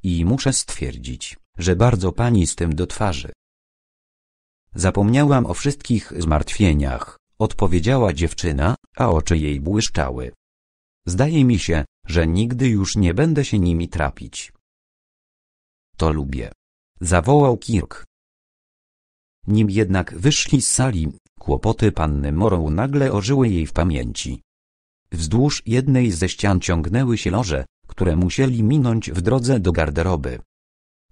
I muszę stwierdzić, że bardzo pani z tym do twarzy. Zapomniałam o wszystkich zmartwieniach, odpowiedziała dziewczyna, a oczy jej błyszczały. Zdaje mi się, że nigdy już nie będę się nimi trapić. To lubię. Zawołał Kirk. Nim jednak wyszli z sali, kłopoty panny Morą nagle ożyły jej w pamięci. Wzdłuż jednej ze ścian ciągnęły się loże, które musieli minąć w drodze do garderoby.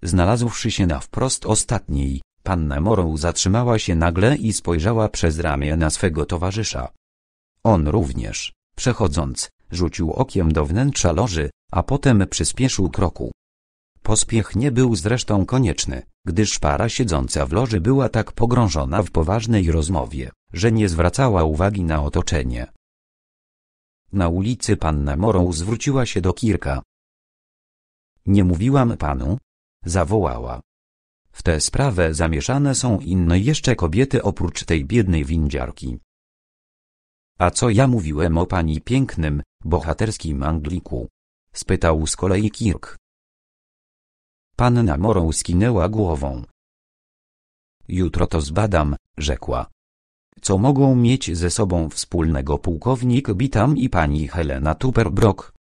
Znalazłszy się na wprost ostatniej, Panna Morrow zatrzymała się nagle i spojrzała przez ramię na swego towarzysza. On również, przechodząc, rzucił okiem do wnętrza loży, a potem przyspieszył kroku. Pospiech nie był zresztą konieczny, gdyż para siedząca w loży była tak pogrążona w poważnej rozmowie, że nie zwracała uwagi na otoczenie. Na ulicy panna Morą zwróciła się do Kirka. Nie mówiłam panu? Zawołała. W tę sprawę zamieszane są inne jeszcze kobiety oprócz tej biednej windziarki. A co ja mówiłem o pani pięknym, bohaterskim Angliku? spytał z kolei Kirk. Panna Morą skinęła głową. Jutro to zbadam, rzekła. Co mogą mieć ze sobą wspólnego pułkownik Bitam i pani Helena Tuperbrock?